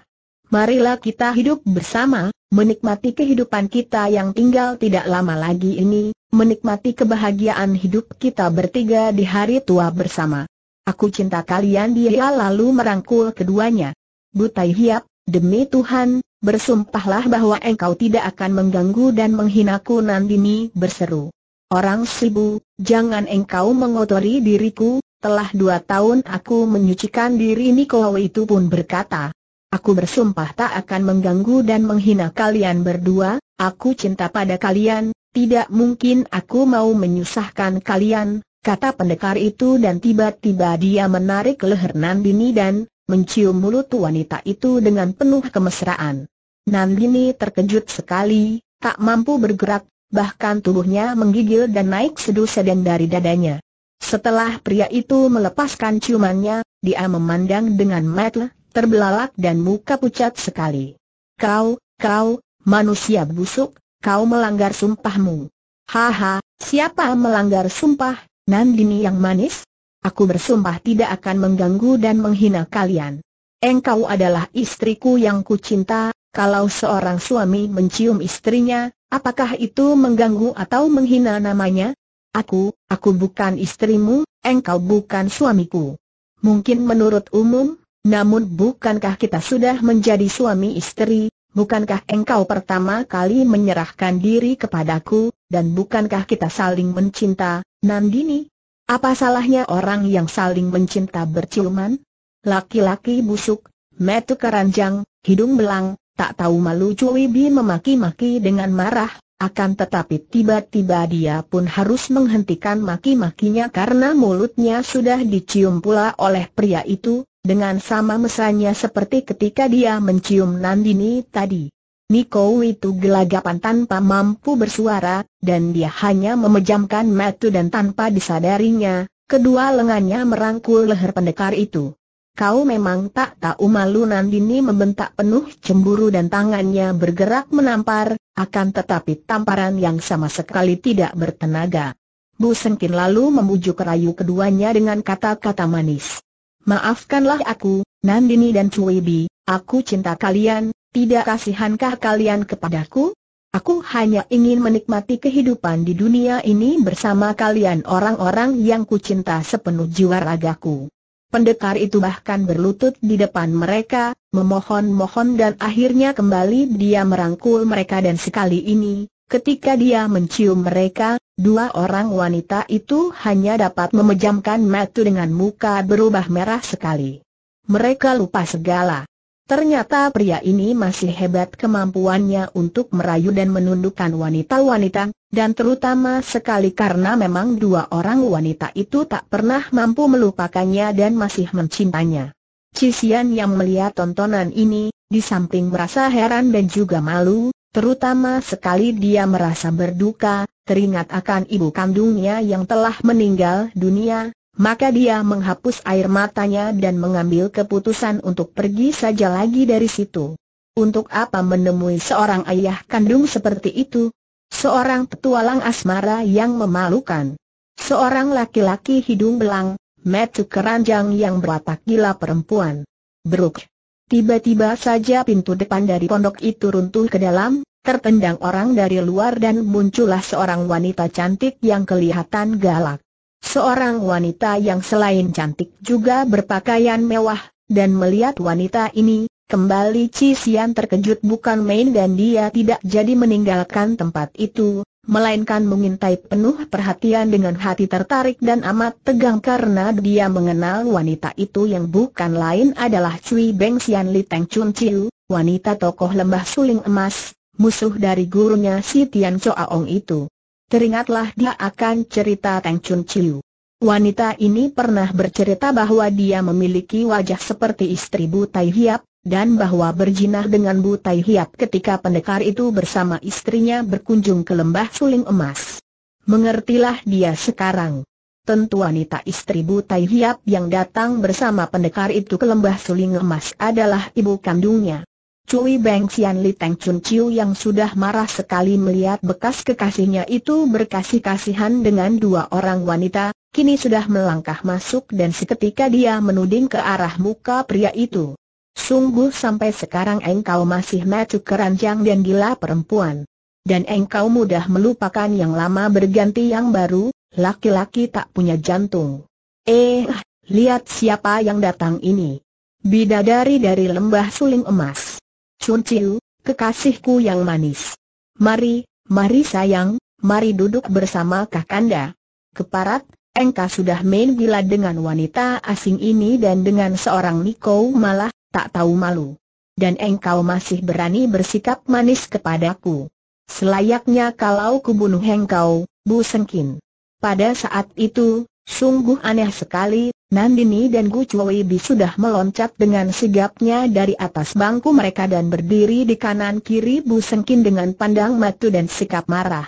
marilah kita hidup bersama, menikmati kehidupan kita yang tinggal tidak lama lagi ini, menikmati kebahagiaan hidup kita bertiga di hari tua bersama. Aku cinta kalian dia lalu merangkul keduanya. Butai Hiap, demi Tuhan, bersumpahlah bahwa engkau tidak akan mengganggu dan menghinaku Nandini berseru. Orang Sibu, jangan engkau mengotori diriku, telah dua tahun aku menyucikan diri Nikowo itu pun berkata, Aku bersumpah tak akan mengganggu dan menghina kalian berdua, aku cinta pada kalian, tidak mungkin aku mau menyusahkan kalian, kata pendekar itu dan tiba-tiba dia menarik leher Nandini dan mencium mulut wanita itu dengan penuh kemesraan. Nandini terkejut sekali, tak mampu bergerak, bahkan tubuhnya menggigil dan naik sedu sedan dari dadanya. Setelah pria itu melepaskan ciumannya, dia memandang dengan mata terbelalak dan muka pucat sekali. Kau, kau, manusia busuk, kau melanggar sumpahmu. Haha, siapa melanggar sumpah, Nandini yang manis? Aku bersumpah tidak akan mengganggu dan menghina kalian. Engkau adalah istriku yang kucinta, kalau seorang suami mencium istrinya, apakah itu mengganggu atau menghina namanya? Aku, aku bukan istrimu, engkau bukan suamiku. Mungkin menurut umum, namun bukankah kita sudah menjadi suami istri, bukankah engkau pertama kali menyerahkan diri kepadaku, dan bukankah kita saling mencinta, Nandini? Apa salahnya orang yang saling mencinta berciuman? Laki-laki busuk, metu keranjang, hidung belang, tak tahu malu Bi memaki-maki dengan marah, akan tetapi tiba-tiba dia pun harus menghentikan maki-makinya karena mulutnya sudah dicium pula oleh pria itu, dengan sama mesanya seperti ketika dia mencium Nandini tadi. Niko itu gelagapan tanpa mampu bersuara, dan dia hanya memejamkan mata dan tanpa disadarinya, kedua lengannya merangkul leher pendekar itu. Kau memang tak tahu malu Nandini membentak penuh cemburu dan tangannya bergerak menampar, akan tetapi tamparan yang sama sekali tidak bertenaga. Bu Sengkin lalu memujuk rayu keduanya dengan kata-kata manis. Maafkanlah aku, Nandini dan Cuibi, aku cinta kalian, tidak kasihankah kalian kepadaku? Aku hanya ingin menikmati kehidupan di dunia ini bersama kalian orang-orang yang kucinta sepenuh jiwa ragaku. Pendekar itu bahkan berlutut di depan mereka, memohon-mohon dan akhirnya kembali dia merangkul mereka dan sekali ini, Ketika dia mencium mereka, dua orang wanita itu hanya dapat memejamkan mata dengan muka berubah merah sekali. Mereka lupa segala. Ternyata pria ini masih hebat kemampuannya untuk merayu dan menundukkan wanita-wanita, dan terutama sekali karena memang dua orang wanita itu tak pernah mampu melupakannya dan masih mencintanya. Cisian yang melihat tontonan ini, di samping merasa heran dan juga malu, Terutama sekali dia merasa berduka, teringat akan ibu kandungnya yang telah meninggal dunia, maka dia menghapus air matanya dan mengambil keputusan untuk pergi saja lagi dari situ. Untuk apa menemui seorang ayah kandung seperti itu? Seorang petualang asmara yang memalukan. Seorang laki-laki hidung belang, metu keranjang yang berwatak gila perempuan. Beruk. Tiba-tiba saja pintu depan dari pondok itu runtuh ke dalam, tertendang orang dari luar dan muncullah seorang wanita cantik yang kelihatan galak. Seorang wanita yang selain cantik juga berpakaian mewah, dan melihat wanita ini, kembali Cisian terkejut bukan main dan dia tidak jadi meninggalkan tempat itu, melainkan mengintai penuh perhatian dengan hati tertarik dan amat tegang karena dia mengenal wanita itu yang bukan lain adalah Cui Beng Xian Li Teng Chun Chiu, wanita tokoh lembah suling emas, musuh dari gurunya si Tian Ong itu. Teringatlah dia akan cerita Teng Chun Chiu. Wanita ini pernah bercerita bahwa dia memiliki wajah seperti istri Butai Hiap, dan bahwa berjinah dengan Butai Hiap ketika pendekar itu bersama istrinya berkunjung ke lembah suling emas. Mengertilah dia sekarang. Tentu wanita istri Butai Hiap yang datang bersama pendekar itu ke lembah suling emas adalah ibu kandungnya. Cui Beng Xian Li Teng Chun Chiu yang sudah marah sekali melihat bekas kekasihnya itu berkasih-kasihan dengan dua orang wanita, kini sudah melangkah masuk dan seketika dia menuding ke arah muka pria itu. Sungguh sampai sekarang engkau masih matu keranjang dan gila perempuan. Dan engkau mudah melupakan yang lama berganti yang baru, laki-laki tak punya jantung. Eh, lihat siapa yang datang ini. Bidadari dari lembah suling emas. Cun Ciu, kekasihku yang manis. Mari, mari sayang, mari duduk bersama kakanda. Keparat, engkau sudah main gila dengan wanita asing ini dan dengan seorang Niko malah, tak tahu malu. Dan engkau masih berani bersikap manis kepadaku. Selayaknya kalau kubunuh engkau, Bu Sengkin. Pada saat itu, sungguh aneh sekali, Nandini dan Gu Bi sudah meloncat dengan sigapnya dari atas bangku mereka dan berdiri di kanan-kiri Bu Sengkin dengan pandang matu dan sikap marah.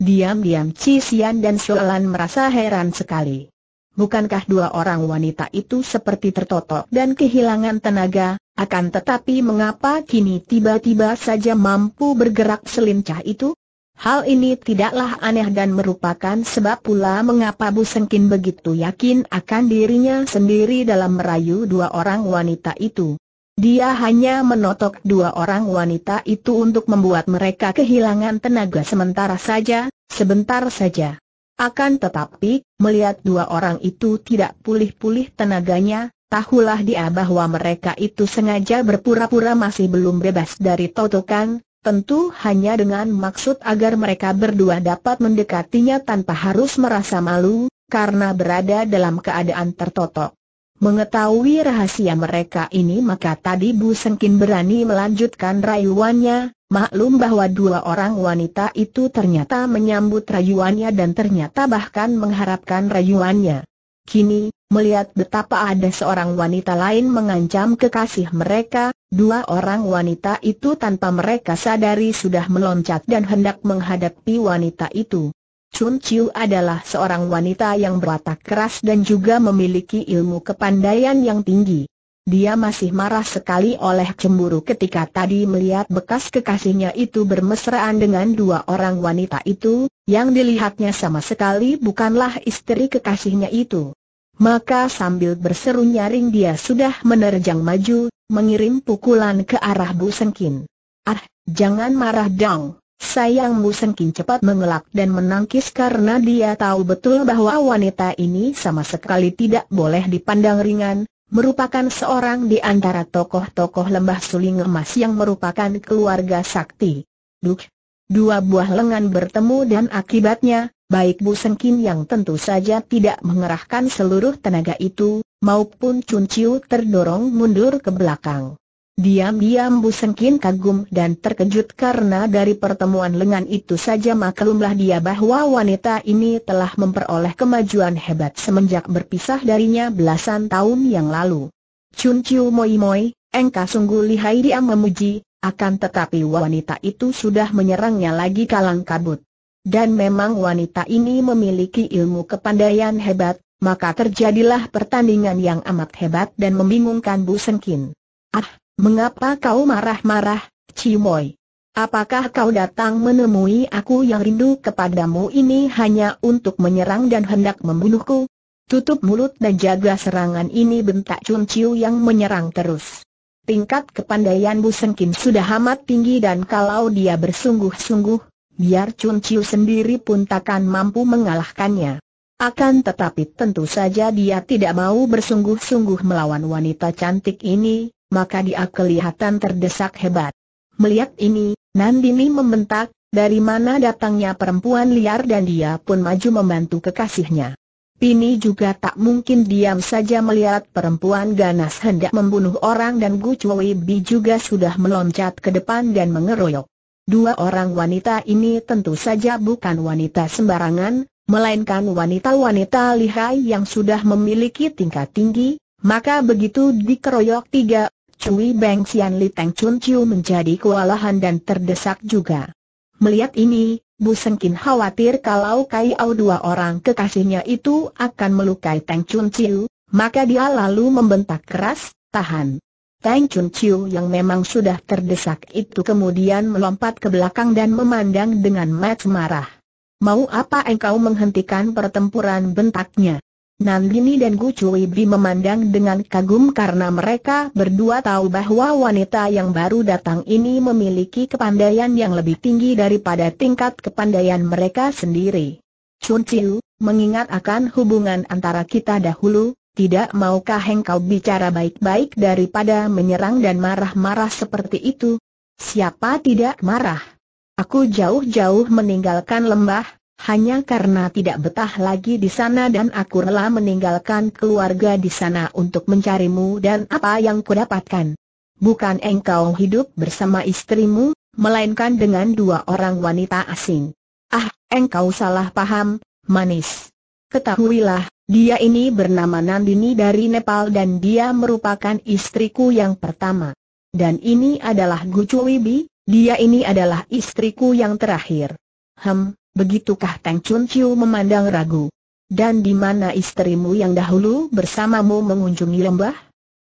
Diam-diam Cisian dan Soalan merasa heran sekali bukankah dua orang wanita itu seperti tertotok dan kehilangan tenaga, akan tetapi mengapa kini tiba-tiba saja mampu bergerak selincah itu? Hal ini tidaklah aneh dan merupakan sebab pula mengapa Bu Sengkin begitu yakin akan dirinya sendiri dalam merayu dua orang wanita itu. Dia hanya menotok dua orang wanita itu untuk membuat mereka kehilangan tenaga sementara saja, sebentar saja. Akan tetapi, melihat dua orang itu tidak pulih-pulih tenaganya, tahulah dia bahwa mereka itu sengaja berpura-pura masih belum bebas dari totokan, Tentu hanya dengan maksud agar mereka berdua dapat mendekatinya tanpa harus merasa malu, karena berada dalam keadaan tertotok. Mengetahui rahasia mereka ini maka tadi Bu Sengkin berani melanjutkan rayuannya, Maklum bahwa dua orang wanita itu ternyata menyambut rayuannya dan ternyata bahkan mengharapkan rayuannya. Kini, melihat betapa ada seorang wanita lain mengancam kekasih mereka, dua orang wanita itu tanpa mereka sadari sudah meloncat dan hendak menghadapi wanita itu. Chun Chiu adalah seorang wanita yang berwatak keras dan juga memiliki ilmu kepandaian yang tinggi. Dia masih marah sekali oleh cemburu ketika tadi melihat bekas kekasihnya itu bermesraan dengan dua orang wanita itu, yang dilihatnya sama sekali bukanlah istri kekasihnya itu. Maka sambil berseru nyaring dia sudah menerjang maju, mengirim pukulan ke arah Bu Sengkin. Ah, jangan marah dong. Sayang Bu Sengkin cepat mengelak dan menangkis karena dia tahu betul bahwa wanita ini sama sekali tidak boleh dipandang ringan, merupakan seorang di antara tokoh-tokoh lembah suling emas yang merupakan keluarga sakti. Duk, dua buah lengan bertemu dan akibatnya, baik Bu Sengkin yang tentu saja tidak mengerahkan seluruh tenaga itu, maupun Chun Chiu terdorong mundur ke belakang. Diam-diam Bu Sengkin kagum dan terkejut karena dari pertemuan lengan itu saja maklumlah dia bahwa wanita ini telah memperoleh kemajuan hebat semenjak berpisah darinya belasan tahun yang lalu. Chun Chiu Moi Moi, engkau sungguh lihai dia memuji, akan tetapi wanita itu sudah menyerangnya lagi kalang kabut. Dan memang wanita ini memiliki ilmu kepandaian hebat, maka terjadilah pertandingan yang amat hebat dan membingungkan Bu Sengkin. Ah, Mengapa kau marah-marah, Cimoy? Apakah kau datang menemui aku yang rindu kepadamu ini hanya untuk menyerang dan hendak membunuhku? Tutup mulut dan jaga serangan ini bentak Chun Chiu yang menyerang terus. Tingkat kepandaian Bu Seng Kim sudah amat tinggi dan kalau dia bersungguh-sungguh, biar Chun Chiu sendiri pun takkan mampu mengalahkannya. Akan tetapi tentu saja dia tidak mau bersungguh-sungguh melawan wanita cantik ini, maka dia kelihatan terdesak hebat. Melihat ini, Nandini membentak, dari mana datangnya perempuan liar dan dia pun maju membantu kekasihnya. Pini juga tak mungkin diam saja melihat perempuan ganas hendak membunuh orang dan Gu Chui Bi juga sudah meloncat ke depan dan mengeroyok. Dua orang wanita ini tentu saja bukan wanita sembarangan, melainkan wanita-wanita lihai yang sudah memiliki tingkat tinggi, maka begitu dikeroyok tiga Cui Beng Xian Li Teng Chun Chiu menjadi kewalahan dan terdesak juga. Melihat ini, Bu Sengkin khawatir kalau Kai Au dua orang kekasihnya itu akan melukai Teng Chun Chiu, maka dia lalu membentak keras, tahan. Teng Chun Chiu yang memang sudah terdesak itu kemudian melompat ke belakang dan memandang dengan mat marah. Mau apa engkau menghentikan pertempuran bentaknya? Nandini dan Gu Cui Bi memandang dengan kagum karena mereka berdua tahu bahwa wanita yang baru datang ini memiliki kepandaian yang lebih tinggi daripada tingkat kepandaian mereka sendiri. Chun Chiu, mengingat akan hubungan antara kita dahulu, tidak maukah engkau bicara baik-baik daripada menyerang dan marah-marah seperti itu? Siapa tidak marah? Aku jauh-jauh meninggalkan lembah, hanya karena tidak betah lagi di sana dan aku rela meninggalkan keluarga di sana untuk mencarimu dan apa yang kudapatkan. Bukan engkau hidup bersama istrimu, melainkan dengan dua orang wanita asing. Ah, engkau salah paham, manis. Ketahuilah, dia ini bernama Nandini dari Nepal dan dia merupakan istriku yang pertama. Dan ini adalah Gucu Wibi, dia ini adalah istriku yang terakhir. Hem, Begitukah Tang Chun Chiu memandang ragu? Dan di mana istrimu yang dahulu bersamamu mengunjungi lembah?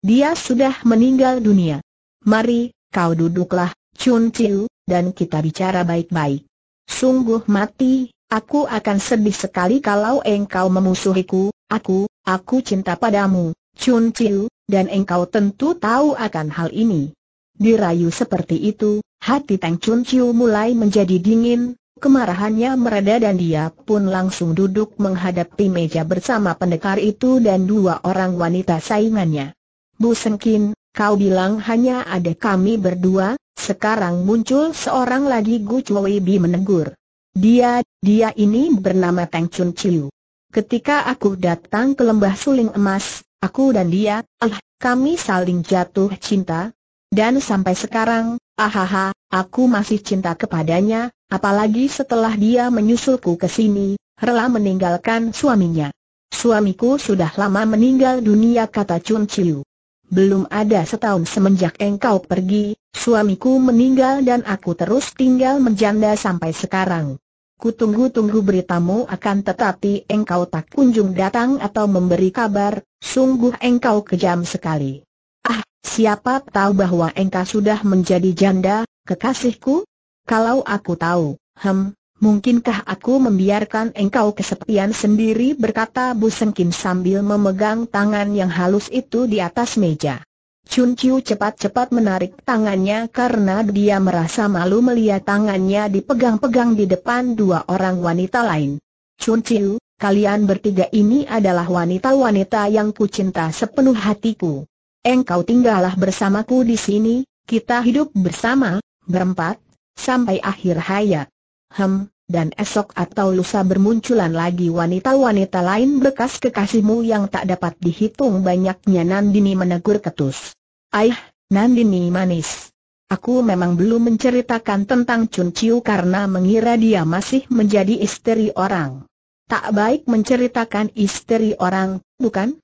Dia sudah meninggal dunia. Mari, kau duduklah, Chun Chiu, dan kita bicara baik-baik. Sungguh mati, aku akan sedih sekali kalau engkau memusuhiku, aku, aku cinta padamu, Chun Chiu, dan engkau tentu tahu akan hal ini. Dirayu seperti itu, hati Tang Chun Chiu mulai menjadi dingin, Kemarahannya mereda dan dia pun langsung duduk menghadapi meja bersama pendekar itu dan dua orang wanita saingannya. Bu Sengkin, kau bilang hanya ada kami berdua, sekarang muncul seorang lagi Gu Chui Bi menegur. Dia, dia ini bernama Teng Chun Chiu. Ketika aku datang ke lembah suling emas, aku dan dia, alah, kami saling jatuh cinta. Dan sampai sekarang, ahaha, aku masih cinta kepadanya, Apalagi setelah dia menyusulku ke sini, rela meninggalkan suaminya. Suamiku sudah lama meninggal dunia kata Chun Chiu. Belum ada setahun semenjak engkau pergi, suamiku meninggal dan aku terus tinggal menjanda sampai sekarang. Kutunggu-tunggu beritamu akan tetapi engkau tak kunjung datang atau memberi kabar, sungguh engkau kejam sekali. Ah, siapa tahu bahwa engkau sudah menjadi janda, kekasihku? Kalau aku tahu, hem, mungkinkah aku membiarkan engkau kesepian sendiri berkata Bu Sengkim sambil memegang tangan yang halus itu di atas meja. Chun Chiu cepat-cepat menarik tangannya karena dia merasa malu melihat tangannya dipegang-pegang di depan dua orang wanita lain. Chun Chiu, kalian bertiga ini adalah wanita-wanita yang kucinta sepenuh hatiku. Engkau tinggallah bersamaku di sini, kita hidup bersama, berempat, sampai akhir hayat. Hem, dan esok atau lusa bermunculan lagi wanita-wanita lain bekas kekasihmu yang tak dapat dihitung banyaknya Nandini menegur ketus. Aih, Nandini manis. Aku memang belum menceritakan tentang Chun Chiu karena mengira dia masih menjadi istri orang. Tak baik menceritakan istri orang, bukan?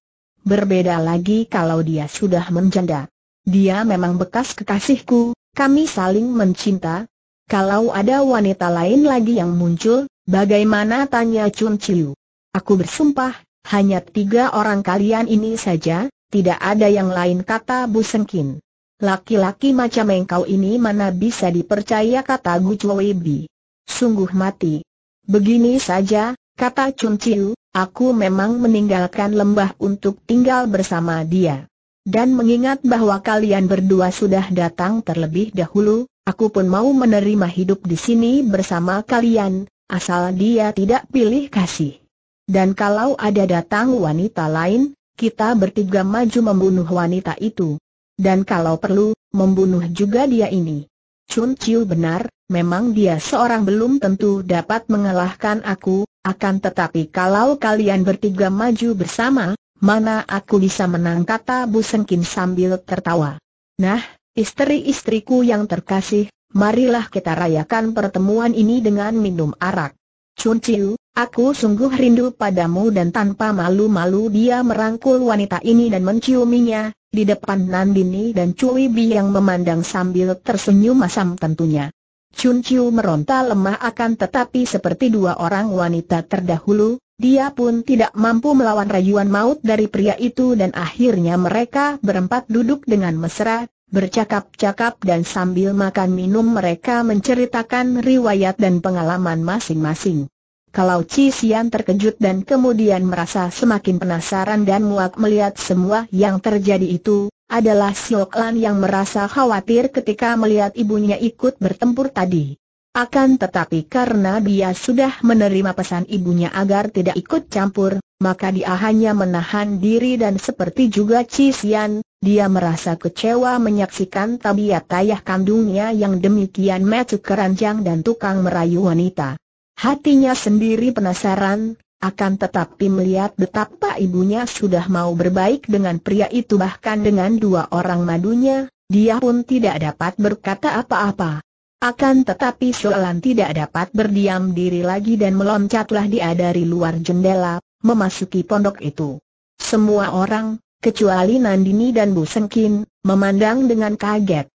Berbeda lagi kalau dia sudah menjanda. Dia memang bekas kekasihku, kami saling mencinta, kalau ada wanita lain lagi yang muncul, bagaimana tanya Chun Chiu? Aku bersumpah, hanya tiga orang kalian ini saja, tidak ada yang lain kata Bu Sengkin. Laki-laki macam engkau ini mana bisa dipercaya kata Gu Bi. Sungguh mati. Begini saja, kata Chun Chiu, aku memang meninggalkan lembah untuk tinggal bersama dia dan mengingat bahwa kalian berdua sudah datang terlebih dahulu, Aku pun mau menerima hidup di sini bersama kalian, asal dia tidak pilih kasih. Dan kalau ada datang wanita lain, kita bertiga maju membunuh wanita itu. Dan kalau perlu, membunuh juga dia ini. Chun Chiu benar, memang dia seorang belum tentu dapat mengalahkan aku, akan tetapi kalau kalian bertiga maju bersama, mana aku bisa menang kata Bu Sengkin sambil tertawa. Nah, Istri-istriku yang terkasih, marilah kita rayakan pertemuan ini dengan minum arak. Chun Chiu, aku sungguh rindu padamu dan tanpa malu-malu dia merangkul wanita ini dan menciuminya, di depan Nandini dan Cui Bi yang memandang sambil tersenyum masam tentunya. Chun Chiu meronta lemah akan tetapi seperti dua orang wanita terdahulu, dia pun tidak mampu melawan rayuan maut dari pria itu dan akhirnya mereka berempat duduk dengan mesra, Bercakap-cakap dan sambil makan minum mereka menceritakan riwayat dan pengalaman masing-masing. Kalau Chi Xian terkejut dan kemudian merasa semakin penasaran dan muak melihat semua yang terjadi itu, adalah Siok Lan yang merasa khawatir ketika melihat ibunya ikut bertempur tadi. Akan tetapi karena dia sudah menerima pesan ibunya agar tidak ikut campur, maka dia hanya menahan diri dan seperti juga Cisian, dia merasa kecewa menyaksikan tabiat ayah kandungnya yang demikian metu keranjang dan tukang merayu wanita. Hatinya sendiri penasaran, akan tetapi melihat betapa ibunya sudah mau berbaik dengan pria itu bahkan dengan dua orang madunya, dia pun tidak dapat berkata apa-apa. Akan tetapi Soalan tidak dapat berdiam diri lagi dan meloncatlah dia dari luar jendela, memasuki pondok itu. Semua orang, kecuali Nandini dan Bu Sengkin, memandang dengan kaget.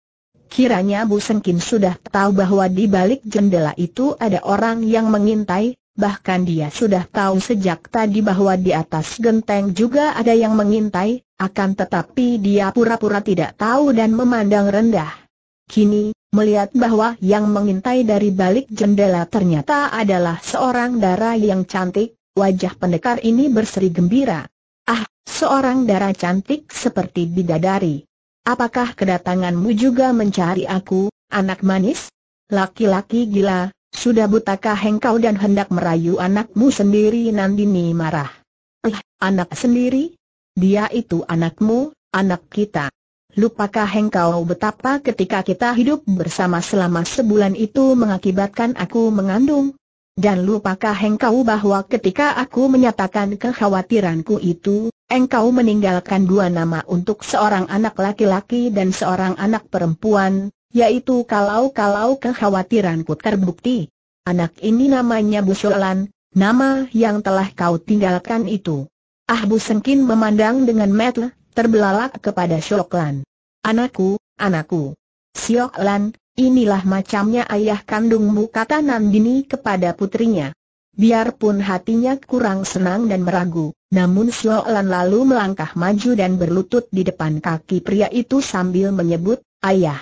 Kiranya Bu Sengkin sudah tahu bahwa di balik jendela itu ada orang yang mengintai, bahkan dia sudah tahu sejak tadi bahwa di atas genteng juga ada yang mengintai, akan tetapi dia pura-pura tidak tahu dan memandang rendah. Kini, melihat bahwa yang mengintai dari balik jendela ternyata adalah seorang dara yang cantik, wajah pendekar ini berseri gembira. Ah, seorang dara cantik seperti bidadari. Apakah kedatanganmu juga mencari aku, anak manis? Laki-laki gila, sudah butakah engkau dan hendak merayu anakmu sendiri Nandini marah. Eh, anak sendiri? Dia itu anakmu, anak kita. Lupakah engkau betapa ketika kita hidup bersama selama sebulan itu mengakibatkan aku mengandung? Dan lupakah engkau bahwa ketika aku menyatakan kekhawatiranku itu, engkau meninggalkan dua nama untuk seorang anak laki-laki dan seorang anak perempuan, yaitu kalau-kalau kekhawatiranku terbukti. Anak ini namanya Busolan, nama yang telah kau tinggalkan itu. Ah Bu Sengkin memandang dengan metel terbelalak kepada Sioklan. Anakku, anakku. Sioklan, inilah macamnya ayah kandungmu kata Nandini kepada putrinya. Biarpun hatinya kurang senang dan meragu, namun Sioklan lalu melangkah maju dan berlutut di depan kaki pria itu sambil menyebut, Ayah.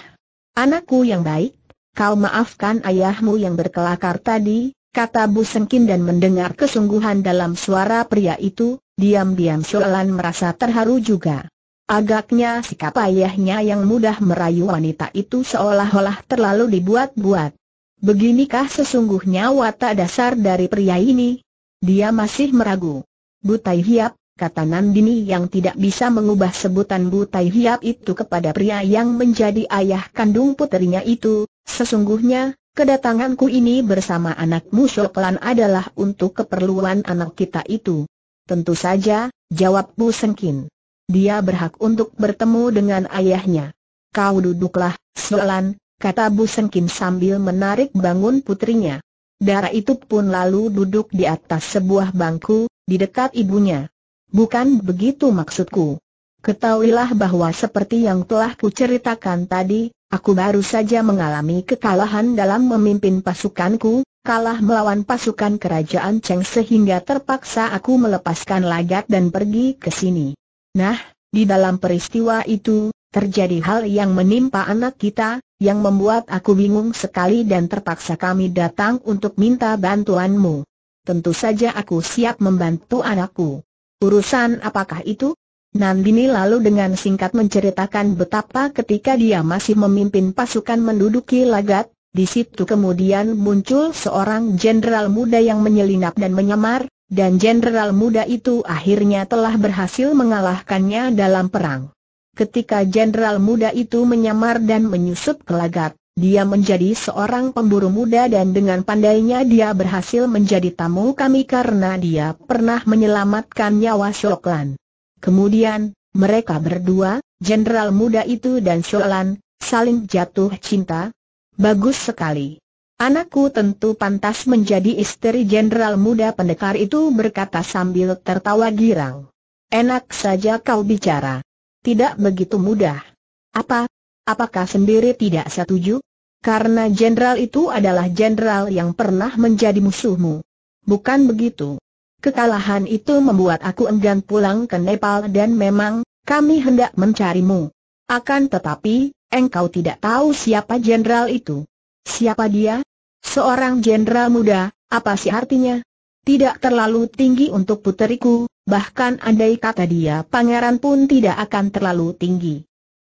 Anakku yang baik, kau maafkan ayahmu yang berkelakar tadi, kata Bu Sengkin dan mendengar kesungguhan dalam suara pria itu, Diam-diam Sholan merasa terharu juga. Agaknya sikap ayahnya yang mudah merayu wanita itu seolah-olah terlalu dibuat-buat. Beginikah sesungguhnya watak dasar dari pria ini? Dia masih meragu. Butai Hiap, kata Nandini yang tidak bisa mengubah sebutan Butai Hiap itu kepada pria yang menjadi ayah kandung putrinya itu, sesungguhnya, kedatanganku ini bersama anakmu Shoklan adalah untuk keperluan anak kita itu. Tentu saja, jawab Bu Sengkin. Dia berhak untuk bertemu dengan ayahnya. Kau duduklah, Solan, kata Bu Sengkin sambil menarik bangun putrinya. Dara itu pun lalu duduk di atas sebuah bangku, di dekat ibunya. Bukan begitu maksudku. Ketahuilah bahwa seperti yang telah kuceritakan tadi, aku baru saja mengalami kekalahan dalam memimpin pasukanku, kalah melawan pasukan kerajaan Cheng sehingga terpaksa aku melepaskan Lagat dan pergi ke sini. Nah, di dalam peristiwa itu, terjadi hal yang menimpa anak kita, yang membuat aku bingung sekali dan terpaksa kami datang untuk minta bantuanmu. Tentu saja aku siap membantu anakku. Urusan apakah itu? Nandini lalu dengan singkat menceritakan betapa ketika dia masih memimpin pasukan menduduki lagat, di situ kemudian muncul seorang jenderal muda yang menyelinap dan menyamar, dan jenderal muda itu akhirnya telah berhasil mengalahkannya dalam perang. Ketika jenderal muda itu menyamar dan menyusup ke lagat, dia menjadi seorang pemburu muda dan dengan pandainya dia berhasil menjadi tamu kami karena dia pernah menyelamatkan nyawa Shoklan. Kemudian, mereka berdua, jenderal muda itu dan Shoklan, saling jatuh cinta, Bagus sekali. Anakku tentu pantas menjadi istri jenderal muda pendekar itu berkata sambil tertawa girang. Enak saja kau bicara. Tidak begitu mudah. Apa? Apakah sendiri tidak setuju? Karena jenderal itu adalah jenderal yang pernah menjadi musuhmu. Bukan begitu. Kekalahan itu membuat aku enggan pulang ke Nepal dan memang, kami hendak mencarimu. Akan tetapi, engkau tidak tahu siapa jenderal itu. Siapa dia? Seorang jenderal muda, apa sih artinya? Tidak terlalu tinggi untuk puteriku, bahkan andai kata dia pangeran pun tidak akan terlalu tinggi.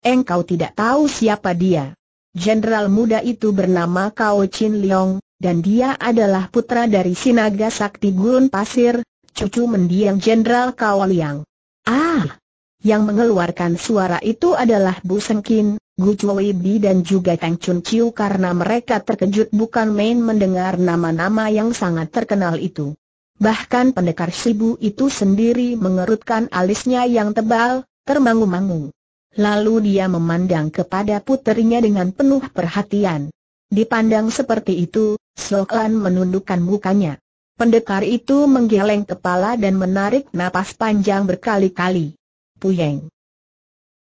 Engkau tidak tahu siapa dia. Jenderal muda itu bernama Kao Chin Leong, dan dia adalah putra dari Sinaga Sakti Gurun Pasir, cucu mendiang Jenderal Kao Liang. Ah, yang mengeluarkan suara itu adalah Bu Sengkin, Gu Chui Bi dan juga Tang Chun Chiu karena mereka terkejut bukan main mendengar nama-nama yang sangat terkenal itu. Bahkan pendekar Sibu itu sendiri mengerutkan alisnya yang tebal, termangu-mangu. Lalu dia memandang kepada puterinya dengan penuh perhatian. Dipandang seperti itu, Sokan menundukkan mukanya. Pendekar itu menggeleng kepala dan menarik napas panjang berkali-kali. 不英。